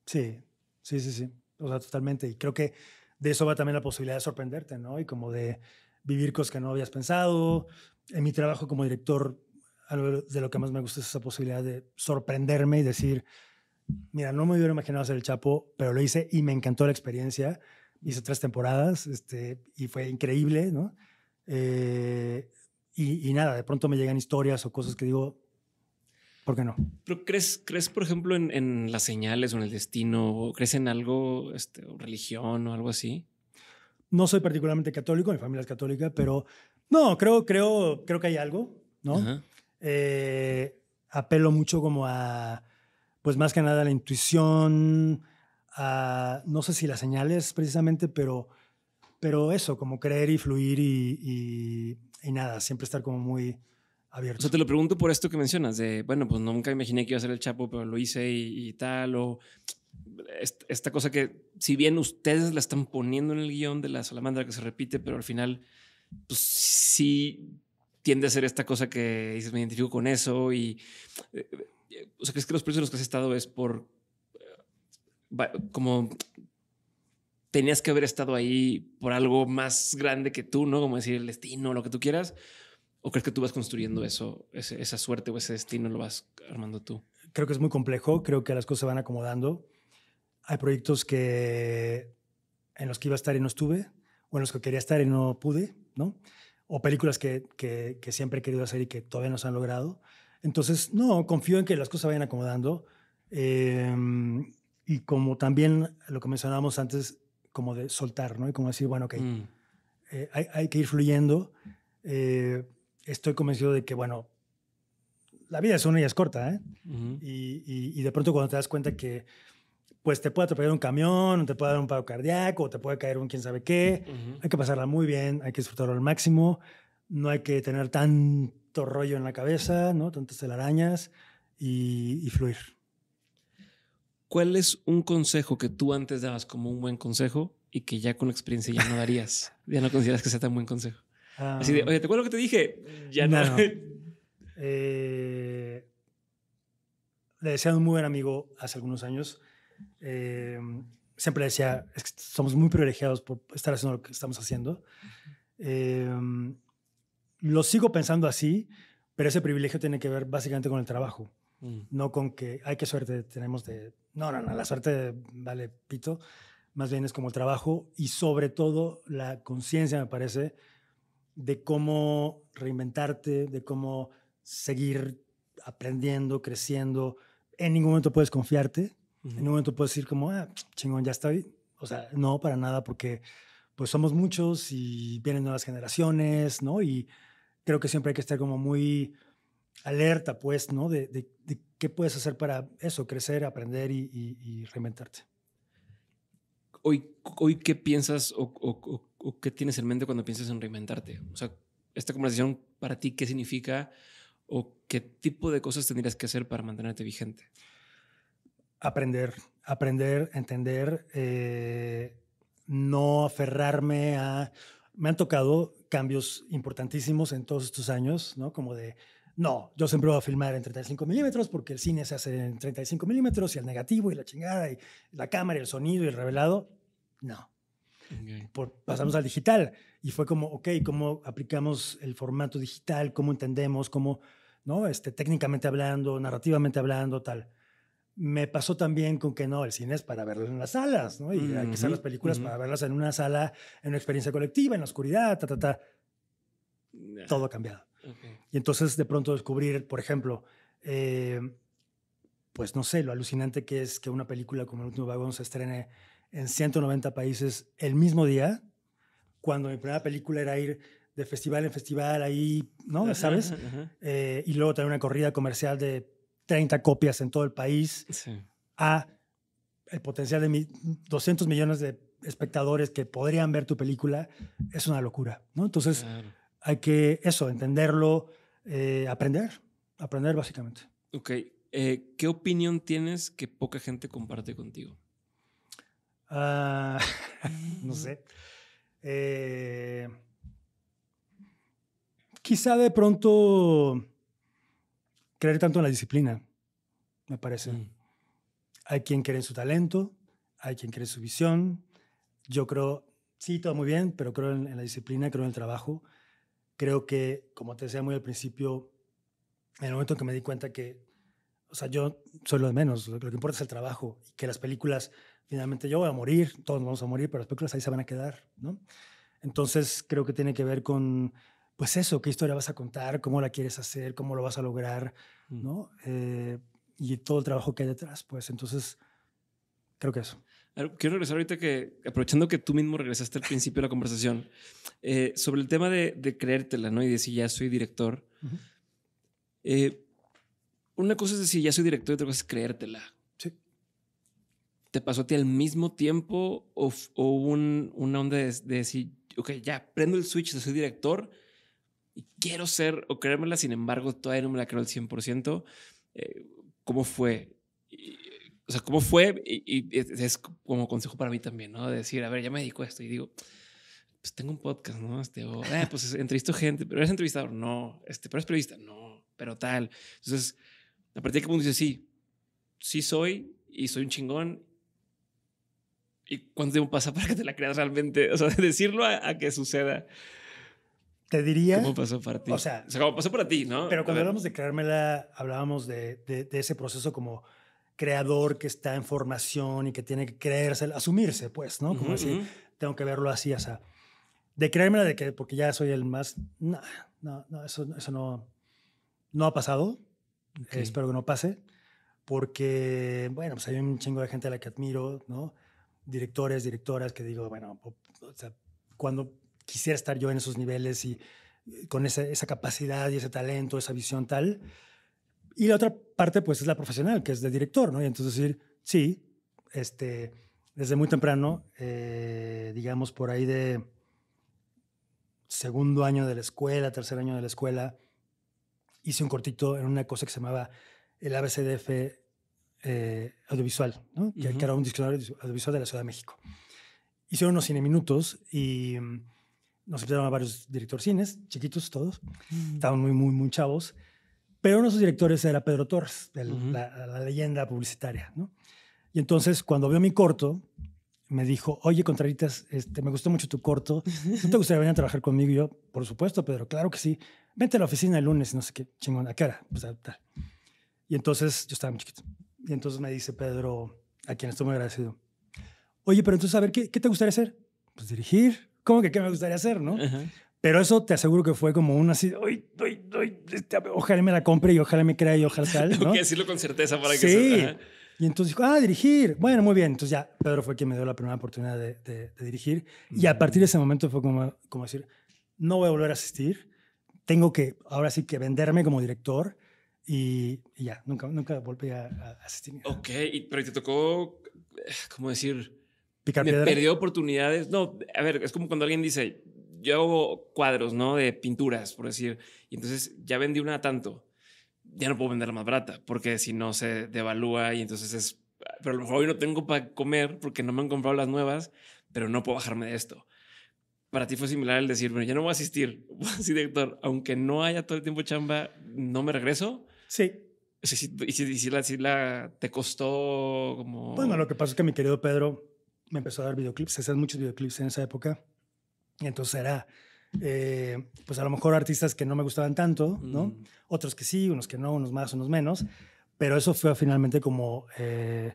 Sí. Sí, sí, sí. O sea, totalmente. Y creo que de eso va también la posibilidad de sorprenderte, ¿no? Y como de vivir cosas que no habías pensado, en mi trabajo como director, algo de lo que más me gusta es esa posibilidad de sorprenderme y decir, mira, no me hubiera imaginado hacer el Chapo, pero lo hice y me encantó la experiencia. Hice tres temporadas este, y fue increíble, ¿no? Eh, y, nada, de pronto me llegan historias o cosas que digo, ¿por qué no? ¿Pero crees, crees por ejemplo, en, las señales o en el destino? O ¿Crees en algo, este, religión o algo así? No soy particularmente católico, mi familia es católica, pero no, creo, creo, creo que hay algo, ¿no? Eh, apelo mucho como a, pues más que nada a la intuición, a, no sé si las señales precisamente, pero, pero eso, como creer y fluir y, nada, siempre estar como muy, Abierto. O te lo pregunto por esto que mencionas, de, bueno, pues nunca imaginé que iba a ser el Chapo, pero lo hice y, tal, o esta, esta, cosa que, si bien ustedes la están poniendo en el guión de la salamandra que se repite, pero al final pues sí tiende a ser esta cosa que dices, me identifico con eso y, eh, eh, o sea, ¿crees que los precios en los que has estado es por, eh, como tenías que haber estado ahí por algo más grande que tú, ¿no? Como decir el destino, lo que tú quieras. ¿O crees que tú vas construyendo eso, esa suerte o ese destino lo vas armando tú? Creo que es muy complejo, creo que las cosas se van acomodando. Hay proyectos que en los que iba a estar y no estuve, o en los que quería estar y no pude. O películas que, que, siempre he querido hacer y que todavía no se han logrado. Entonces, no, confío en que las cosas vayan acomodando. Em, y como también lo que mencionábamos antes, como de soltar, ¿no? Y como decir, bueno, ok, mm. eh, hay, que ir fluyendo. Eh, estoy convencido de que, bueno, la vida es una y es corta, ¿eh? y, y, y, de pronto cuando te das cuenta que pues te puede atropellar un camión, te puede dar un paro cardíaco, te puede caer un quién sabe qué. Hay que pasarla muy bien, hay que disfrutarlo al máximo, no hay que tener tanto rollo en la cabeza, ¿no? tantas telarañas y, fluir. ¿Cuál es un consejo que tú antes dabas como un buen consejo y que ya con experiencia ya no darías? [LAUGHS] ya no consideras que sea tan buen consejo. Así de, ah. oye, ¿te acuerdas lo que te dije? Ya no. [LAUGHS] Eh, le decía a un muy buen amigo hace algunos años, Em, siempre decía, somos muy privilegiados por estar haciendo lo que estamos haciendo. Em, lo sigo pensando así, pero ese privilegio tiene que ver básicamente con el trabajo, mm. no con que, hay que suerte tenemos de... No, no, no, la suerte vale pito, más bien es como el trabajo y sobre todo la conciencia, me parece, de cómo reinventarte, de cómo seguir aprendiendo, creciendo. En ningún momento puedes confiarte en un momento puedes decir como, ah, chingón, ya estoy. O sea, no, para nada, porque pues somos muchos y vienen nuevas generaciones, ¿no? Y creo que siempre hay que estar como muy alerta, pues, ¿no? De, qué puedes hacer para eso, crecer, aprender y, reinventarte. Hoy, hoy, ¿qué piensas o, qué tienes en mente cuando piensas en reinventarte? O sea, esta conversación para ti, ¿qué significa o qué tipo de cosas tendrías que hacer para mantenerte vigente? aprender, aprender, entender, eh, no aferrarme a... Me han tocado cambios importantísimos en todos estos años, ¿no? Como de, no, yo siempre voy a filmar en 35 milímetros porque el cine se hace en 35 milímetros y el negativo y la chingada y la cámara y el sonido y el revelado. No. pasamos al digital y fue como, ok, ¿cómo aplicamos el formato digital? ¿Cómo entendemos? ¿Cómo, no? Este, técnicamente hablando, narrativamente hablando, tal. Me pasó también con que no, el cine es para verlo en las salas, ¿no? Y hay que las películas para verlas en una sala, en una experiencia colectiva, en la oscuridad, ta, ta, ta. Todo Todo cambiado. Y entonces de pronto descubrir, por ejemplo, eh, pues no sé, lo alucinante que es que una película como El último vagón se estrene en 190 países el mismo día, cuando mi primera película era ir de festival en festival ahí, ¿no? ¿Sabes? Eh, y luego tener una corrida comercial de 30 copias en todo el país, a el potencial de 200 millones de espectadores que podrían ver tu película, es una locura, ¿no? Entonces, hay que eso, entenderlo, eh, aprender, aprender básicamente. Ok, eh, ¿qué opinión tienes que poca gente comparte contigo? Ah, [LAUGHS] no sé. Eh, quizá de pronto creer tanto en la disciplina, me parece. Mm. Hay quien cree en su talento, hay quien cree en su visión. Yo creo, sí, todo muy bien, pero creo en, la disciplina, creo en el trabajo. Creo que, como te decía muy al principio, en el momento en que me di cuenta que, o sea, yo soy lo de menos, lo que importa es el trabajo y que las películas, finalmente yo voy a morir, todos vamos a morir, pero las películas ahí se van a quedar, ¿no? Entonces creo que tiene que ver con pues eso, qué historia vas a contar, cómo la quieres hacer, cómo lo vas a lograr, mm. ¿no? Eh, y todo el trabajo que hay detrás, pues entonces, creo que eso. Quiero regresar ahorita que, aprovechando que tú mismo regresaste al principio de la conversación, eh, sobre el tema de, creértela, ¿no? Y decir, ya soy director. Eh, una cosa es decir, ya soy director, y otra cosa es creértela. Sí. ¿Te pasó a ti al mismo tiempo o, o hubo un, una onda de, decir, ok, ya prendo el switch, soy director, quiero ser o creérmela, sin embargo, todavía no me la creo al 100%. Eh, ¿Cómo fue? o sea, ¿cómo fue? Y, es como consejo para mí también, ¿no? De decir, a ver, ya me dedico a esto y digo, pues tengo un podcast, ¿no? Este, o, eh, pues entrevisto gente, pero eres entrevistador, no, este, pero es periodista, no, pero tal. Entonces, a partir de qué punto dices, sí, sí soy y soy un chingón. ¿Y cuánto tiempo pasa [LAUGHS] para que te la creas realmente? O sea, [LAUGHS] decirlo a que suceda te diría. ¿Cómo pasó para ti? O sea, como ¿cómo pasó para ti, ¿no? Pero cuando hablamos de creármela, hablábamos de, de, ese proceso como creador que está en formación y que tiene que creerse, asumirse, pues, ¿no? Como uh tengo que verlo así, o sea. De creérmela de que, porque ya soy el más. No, no, no eso, eso no, no ha pasado. espero que no pase. Porque, bueno, pues hay un chingo de gente a la que admiro, ¿no? Directores, directoras que digo, bueno, o sea, cuando quisiera estar yo en esos niveles y eh, con esa, esa capacidad y ese talento, esa visión tal. Y la otra parte, pues, es la profesional, que es de director, ¿no? Y entonces decir, sí, este, desde muy temprano, eh, digamos, por ahí de segundo año de la escuela, tercer año de la escuela, hice un cortito en una cosa que se llamaba el ABCDF eh, audiovisual, ¿no? que, era un diccionario audiovisual de la Ciudad de México. hice unos minutos y... Mm, nos invitaron a varios cines, chiquitos todos, estaban muy, muy, muy chavos, pero uno de sus directores era Pedro Torres, la, leyenda publicitaria, ¿no? Y entonces, cuando vio mi corto, me dijo, oye, Contraritas, este, me gustó mucho tu corto, ¿no te gustaría venir a trabajar conmigo? Y yo, por supuesto, Pedro, claro que sí, vente a la oficina el lunes, no sé qué, chingón, ¿a qué hora? Pues, Y entonces, yo estaba muy chiquito, y entonces me dice Pedro, a quien estoy muy agradecido, oye, pero entonces, a ver, ¿qué, qué te gustaría hacer? Pues dirigir, ¿cómo que qué me gustaría hacer, no? Pero eso te aseguro que fue como un así, este, ojalá me la compre y ojalá me crea y ojalá [LAUGHS] tal. ¿no? que decirlo con certeza para sí. que Sí. Y entonces dijo, ah, dirigir. Bueno, muy bien. Entonces ya Pedro fue quien me dio la primera oportunidad de, dirigir. Y a partir de ese momento fue como, como decir, no voy a volver a asistir. Tengo que, ahora sí que venderme como director. Y, ya, nunca, nunca volví a, asistir. Ok, y, pero te tocó, eh, ¿cómo decir? me perdió oportunidades. No, a ver, es como cuando alguien dice, yo hago cuadros, ¿no? De pinturas, por decir. Y entonces ya vendí una tanto. Ya no puedo vender más barata porque si no se devalúa y entonces es. Pero a lo mejor hoy no tengo para comer porque no me han comprado las nuevas, pero no puedo bajarme de esto. Para ti fue similar el decir, bueno, ya no voy a asistir, Sí, [LAUGHS] director, aunque no haya todo el tiempo chamba, no me regreso. Sí. y si, si, la, si la te costó como. Bueno, lo que pasa es que mi querido Pedro me empezó a dar videoclips, se hacían muchos videoclips en esa época. Y entonces era, eh, pues a lo mejor artistas que no me gustaban tanto, ¿no? Mm. Otros que sí, unos que no, unos más, unos menos. Pero eso fue finalmente como, eh,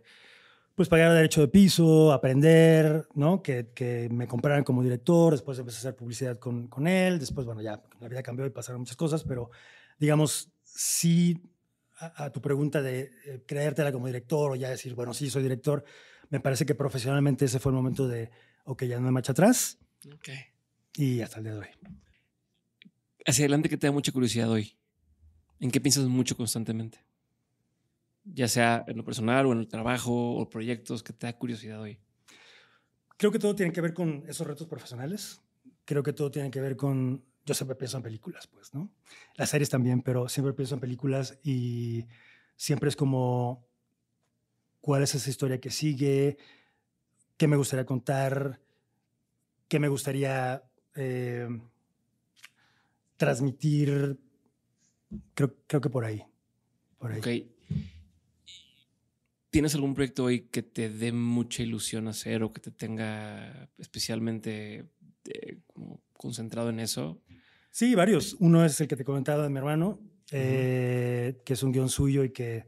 pues pagar el derecho de piso, aprender, ¿no? Que, que, me compraran como director, después empecé a hacer publicidad con, con él, después, bueno, ya la vida cambió y pasaron muchas cosas, pero digamos, sí a, tu pregunta de eh, creértela como director o ya decir, bueno, sí, soy director, me parece que profesionalmente ese fue el momento de, ok, ya no hay marcha atrás. Ok. Y hasta el día de hoy. Hacia adelante que te da mucha curiosidad hoy. ¿En qué piensas mucho constantemente? Ya sea en lo personal o en el trabajo o proyectos que te da curiosidad hoy. Creo que todo tiene que ver con esos retos profesionales. Creo que todo tiene que ver con... Yo siempre pienso en películas, pues, ¿no? Las series también, pero siempre pienso en películas y siempre es como cuál es esa historia que sigue, qué me gustaría contar, qué me gustaría eh, transmitir. Creo, creo, que por ahí. Por ¿Tienes algún proyecto hoy que te dé mucha ilusión hacer o que te tenga especialmente eh, concentrado en eso? Sí, varios. Uno es el que te comentaba de mi hermano, eh, que es un guión suyo y que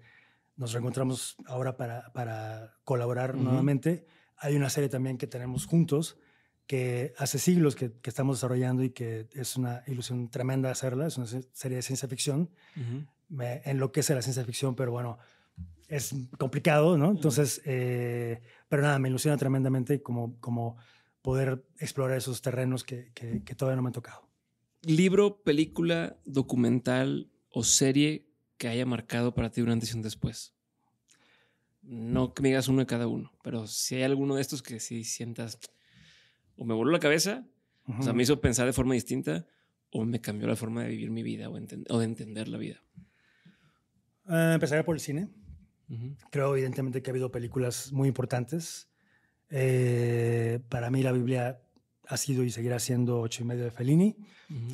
nos reencontramos ahora para, para colaborar nuevamente. Hay una serie también que tenemos juntos que hace siglos que, estamos desarrollando y que es una ilusión tremenda hacerla. Es una serie de ciencia ficción. Me enloquece la ciencia ficción, pero bueno, es complicado, ¿no? Entonces, eh, pero nada, me ilusiona tremendamente como, como poder explorar esos terrenos que, que todavía no me han tocado. Libro, película, documental o serie que haya marcado para ti durante y un después? No que me digas uno de cada uno, pero si hay alguno de estos que si sientas o me voló la cabeza, o sea, me hizo pensar de forma distinta, o me cambió la forma de vivir mi vida o, de entender la vida. Ah, empezaría por el cine. Creo evidentemente que ha habido películas muy importantes. Eh, para mí la Biblia ha sido y seguirá siendo ocho y medio de Fellini.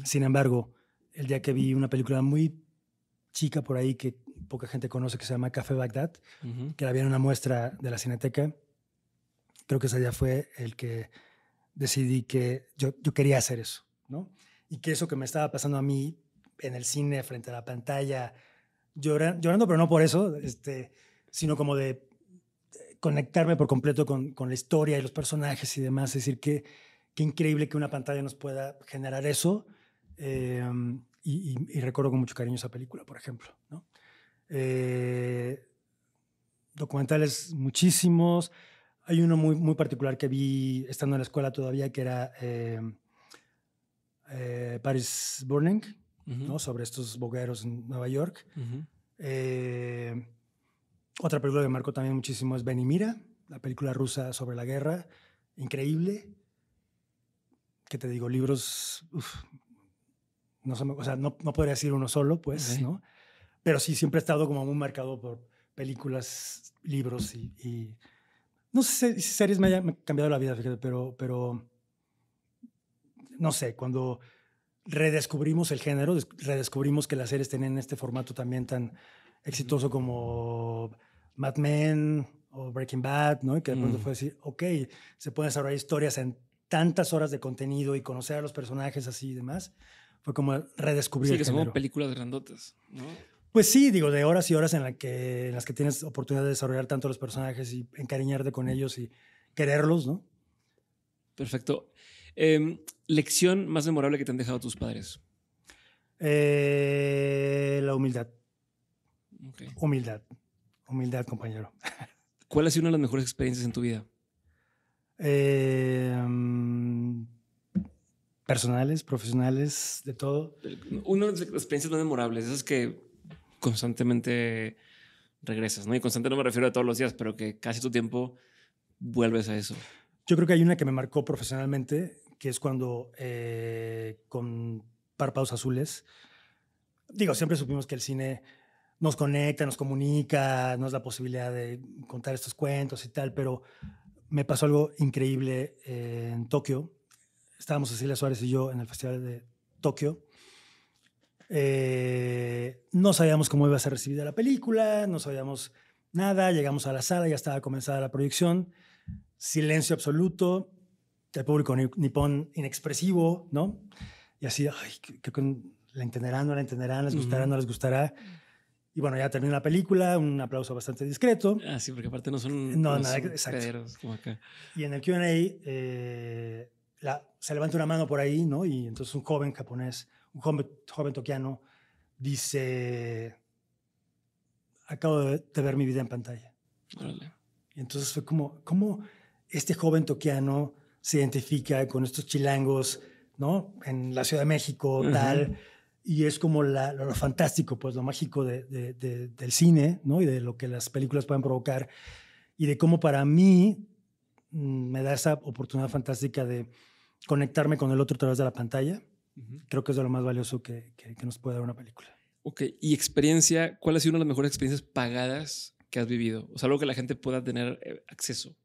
Sin embargo, el día que vi una película muy chica por ahí que poca gente conoce que se llama Café Bagdad, que la vi en una muestra de la Cineteca. Creo que ese día fue el que decidí que yo, yo quería hacer eso, ¿no? Y que eso que me estaba pasando a mí en el cine, frente a la pantalla, llorando, pero no por eso, este, sino como de conectarme por completo con, la historia y los personajes y demás. decir, que, qué increíble que una pantalla nos pueda generar eso. Em, y, recuerdo con mucho cariño esa película, por ejemplo. Eh, documentales muchísimos. Hay uno muy, muy particular que vi estando en la escuela todavía, que era eh, eh, Paris Burning, ¿no? sobre estos bogueros en Nueva York. otra película que marcó también muchísimo es Mira, la película rusa sobre la guerra. Increíble. que te digo? Libros no, podría decir uno solo, pues, ¿no? Pero sí, siempre he estado como muy marcado por películas, libros y... no sé si series me han cambiado la vida, pero, pero no sé, cuando redescubrimos el género, redescubrimos que las series tienen este formato también tan exitoso como Mad Men o Breaking Bad, ¿no? Y que después mm. fue decir, ok, se pueden desarrollar historias en tantas horas de contenido y conocer a los personajes así y demás fue como redescubrir. Sí, que son como películas grandotas, ¿no? Pues sí, digo, de horas y horas en, que, las que tienes oportunidad de desarrollar tanto los personajes y encariñarte con ellos y quererlos, ¿no? Perfecto. Em, ¿Lección más memorable que te han dejado tus padres? Eh, la humildad. Humildad. Humildad, compañero. [LAUGHS] ¿Cuál ha sido una de las mejores experiencias en tu vida? Eh, personales, profesionales, de todo. Una de las experiencias más memorables es que constantemente regresas, ¿no? Y constante no me refiero a todos los días, pero que casi tu tiempo vuelves a eso. Yo creo que hay una que me marcó profesionalmente, que es cuando eh, con párpados azules, digo, siempre supimos que el cine nos conecta, nos comunica, nos da la posibilidad de contar estos cuentos y tal, pero me pasó algo increíble eh, en Tokio estábamos Cecilia Suárez y yo en el Festival de Tokio. Eh, no sabíamos cómo iba a ser recibida la película, no sabíamos nada, llegamos a la sala, ya estaba comenzada la proyección, silencio absoluto, el público nipón inexpresivo, ¿no? Y así, ay, creo que la entenderán, no la entenderán, les gustará, no les gustará. Y bueno, ya terminó la película, un aplauso bastante discreto. Ah, sí, porque aparte no son, no, nada, exacto. como acá. Y en el QA eh, se levanta una mano por ahí, ¿no? Y entonces un joven japonés, un joven, joven toquiano, dice, acabo de, ver mi vida en pantalla. Y entonces fue como, ¿cómo este joven toquiano se identifica con estos chilangos, ¿no? En la Ciudad de México, tal. Y es como lo, fantástico, pues lo mágico del cine, ¿no? Y de lo que las películas pueden provocar. Y de cómo para mí mm, me da esa oportunidad fantástica de conectarme con el otro a través de la pantalla. Creo que es de lo más valioso que, que, nos puede dar una película. Ok, y experiencia, ¿cuál ha sido una de las mejores experiencias pagadas que has vivido? O sea, algo que la gente pueda tener eh, acceso.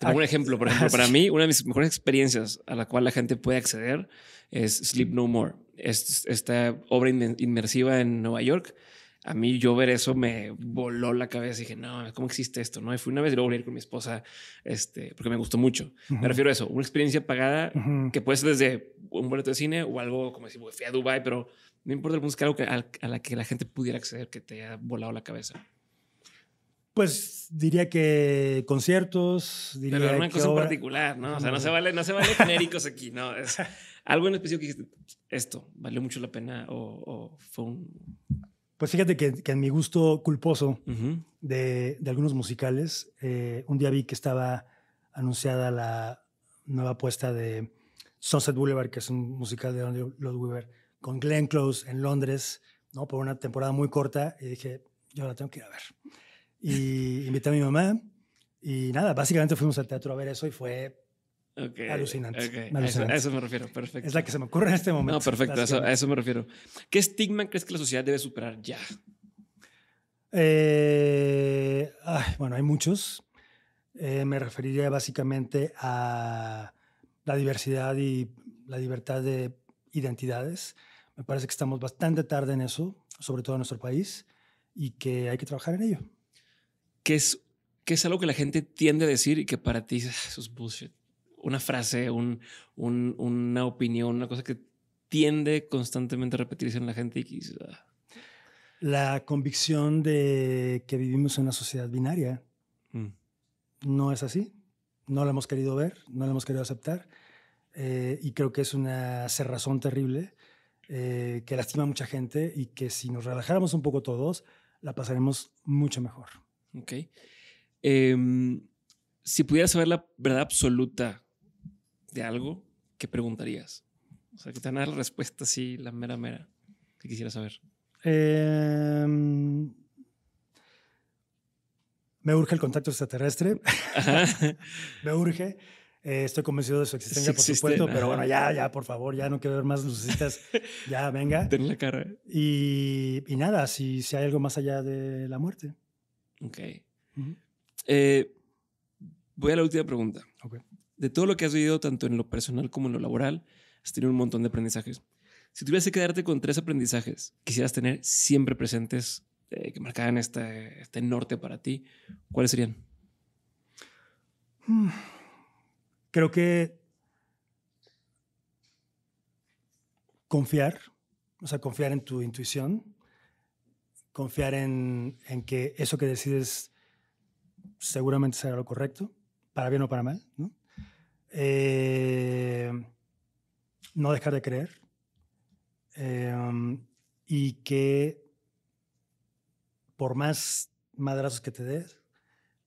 un ah, ejemplo, por [LAUGHS] ejemplo, para mí, una de mis mejores experiencias a la cual la gente puede acceder es Sleep No More, es esta obra inmersiva en Nueva York a mí yo ver eso me voló la cabeza. Y dije, no, ¿cómo existe esto? No, y fui una vez y luego volví ir con mi esposa, este, porque me gustó mucho. Me refiero a eso, una experiencia pagada que puede ser desde un boleto de cine o algo como decir, fui a Dubai, pero no importa el buscar algo a, la que la gente pudiera acceder que te haya volado la cabeza. Pues diría que conciertos, diría Pero una cosa en particular, ¿no? O sea, no se vale, no se genéricos aquí, ¿no? Es [LAUGHS] algo en específico que esto valió mucho la pena o, o fue un pues fíjate que, en mi gusto culposo de, algunos musicales, eh, un día vi que estaba anunciada la nueva apuesta de Sunset Boulevard, que es un musical de Andrew Lloyd Webber, con Glenn Close en Londres, ¿no? por una temporada muy corta, y dije, yo la tengo que ir a ver. Y invité a mi mamá, y nada, básicamente fuimos al teatro a ver eso y fue alucinante A, eso, me refiero, perfecto. Es la que se me ocurre en este momento. No, perfecto, a eso, me refiero. ¿Qué estigma crees que la sociedad debe superar ya? Eh, bueno, hay muchos. Eh, me referiría básicamente a la diversidad y la libertad de identidades. Me parece que estamos bastante tarde en eso, sobre todo en nuestro país, y que hay que trabajar en ello. ¿Qué es, qué es algo que la gente tiende a decir y que para ti ah, eso es bullshit? una frase, una opinión, una cosa que tiende constantemente a repetirse en la gente y ah". La convicción de que vivimos en una sociedad binaria mm. no es así. No la hemos querido ver, no la hemos querido aceptar. Eh, y creo que es una cerrazón terrible eh, que lastima a mucha gente y que si nos relajáramos un poco todos, la pasaremos mucho mejor. Ok. Em, si pudieras saber la verdad absoluta de algo, que preguntarías? O sea, que te van la respuesta así, la mera mera, que quisiera saber. Em, me urge el contacto extraterrestre. [LAUGHS] me urge. Eh, estoy convencido de su existencia, por supuesto, pero bueno, ya, ya, por favor, ya no quiero ver más lucecitas. [LAUGHS] ya, venga. Ten la cara. Y, nada, si, si, hay algo más allá de la muerte. Ok. Eh, voy a la última pregunta. ok de todo lo que has vivido, tanto en lo personal como en lo laboral, has tenido un montón de aprendizajes. Si tuvieras que quedarte con tres aprendizajes, quisieras tener siempre presentes, eh, que marcaran este, este, norte para ti, ¿cuáles serían? Mm. Creo que confiar, o sea, confiar en tu intuición, confiar en, en que eso que decides seguramente será lo correcto, para bien o para mal, ¿no? Eh, no dejar de creer em, y que por más madrazos que te des,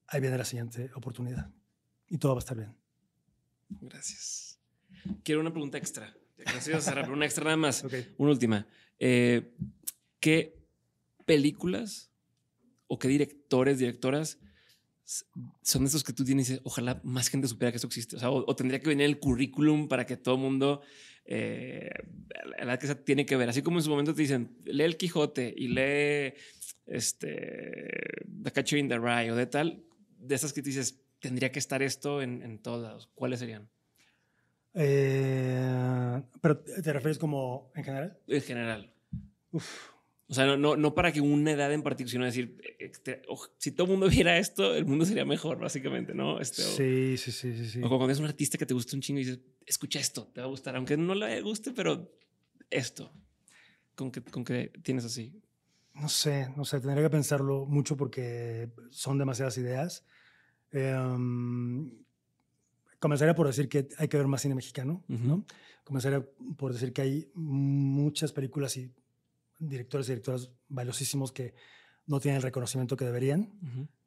ahí viene la siguiente oportunidad y todo va a estar bien. Gracias. Quiero una pregunta extra. Gracias, Sara, una extra nada más. [LAUGHS] Una última. Eh, ¿Qué películas o qué directores, directoras son esos que tú tienes y dices, ojalá más gente supiera que eso existe. O, tendría que venir el currículum para que todo el mundo, eh, la que se tiene que ver. Así como en su momento te dicen, lee el Quijote y lee este, The Catcher in the Rye o de tal, de esas que tú dices, tendría que estar esto en, en todos ¿Cuáles serían? Eh, pero te refieres como en general? En general. Uf. O sea, no, para que una edad en particular, sino decir, si todo el mundo viera esto, el mundo sería mejor, básicamente, ¿no? sí, sí, sí, sí, sí. O cuando es un artista que te gusta un chingo y dices, escucha esto, te va a gustar, aunque no le guste, pero esto. ¿Con qué, con tienes así? No sé, no sé, tendría que pensarlo mucho porque son demasiadas ideas. comenzaría por decir que hay que ver más cine mexicano, ¿no? Comenzaría por decir que hay muchas películas y directores y directoras valiosísimos que no tienen el reconocimiento que deberían.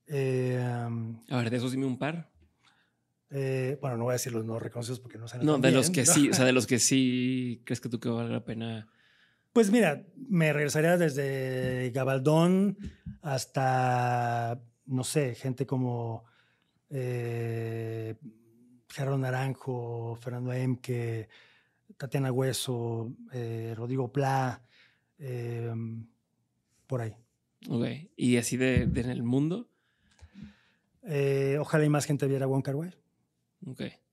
Em, a ver, de esos dime un par. Eh, bueno, no voy a decir los no reconocidos porque no saben. No, de los que sí, o sea, de [LAUGHS] los que sí crees que tú que vale la pena. Pues mira, me regresaría desde Gabaldón hasta, no sé, gente como eh, Gerardo Naranjo, Fernando Emke, Tatiana Hueso, eh, Rodrigo Pla, Em, por ahí. Ok. ¿Y así de, en el mundo? Eh, ojalá y más gente viera One Ok.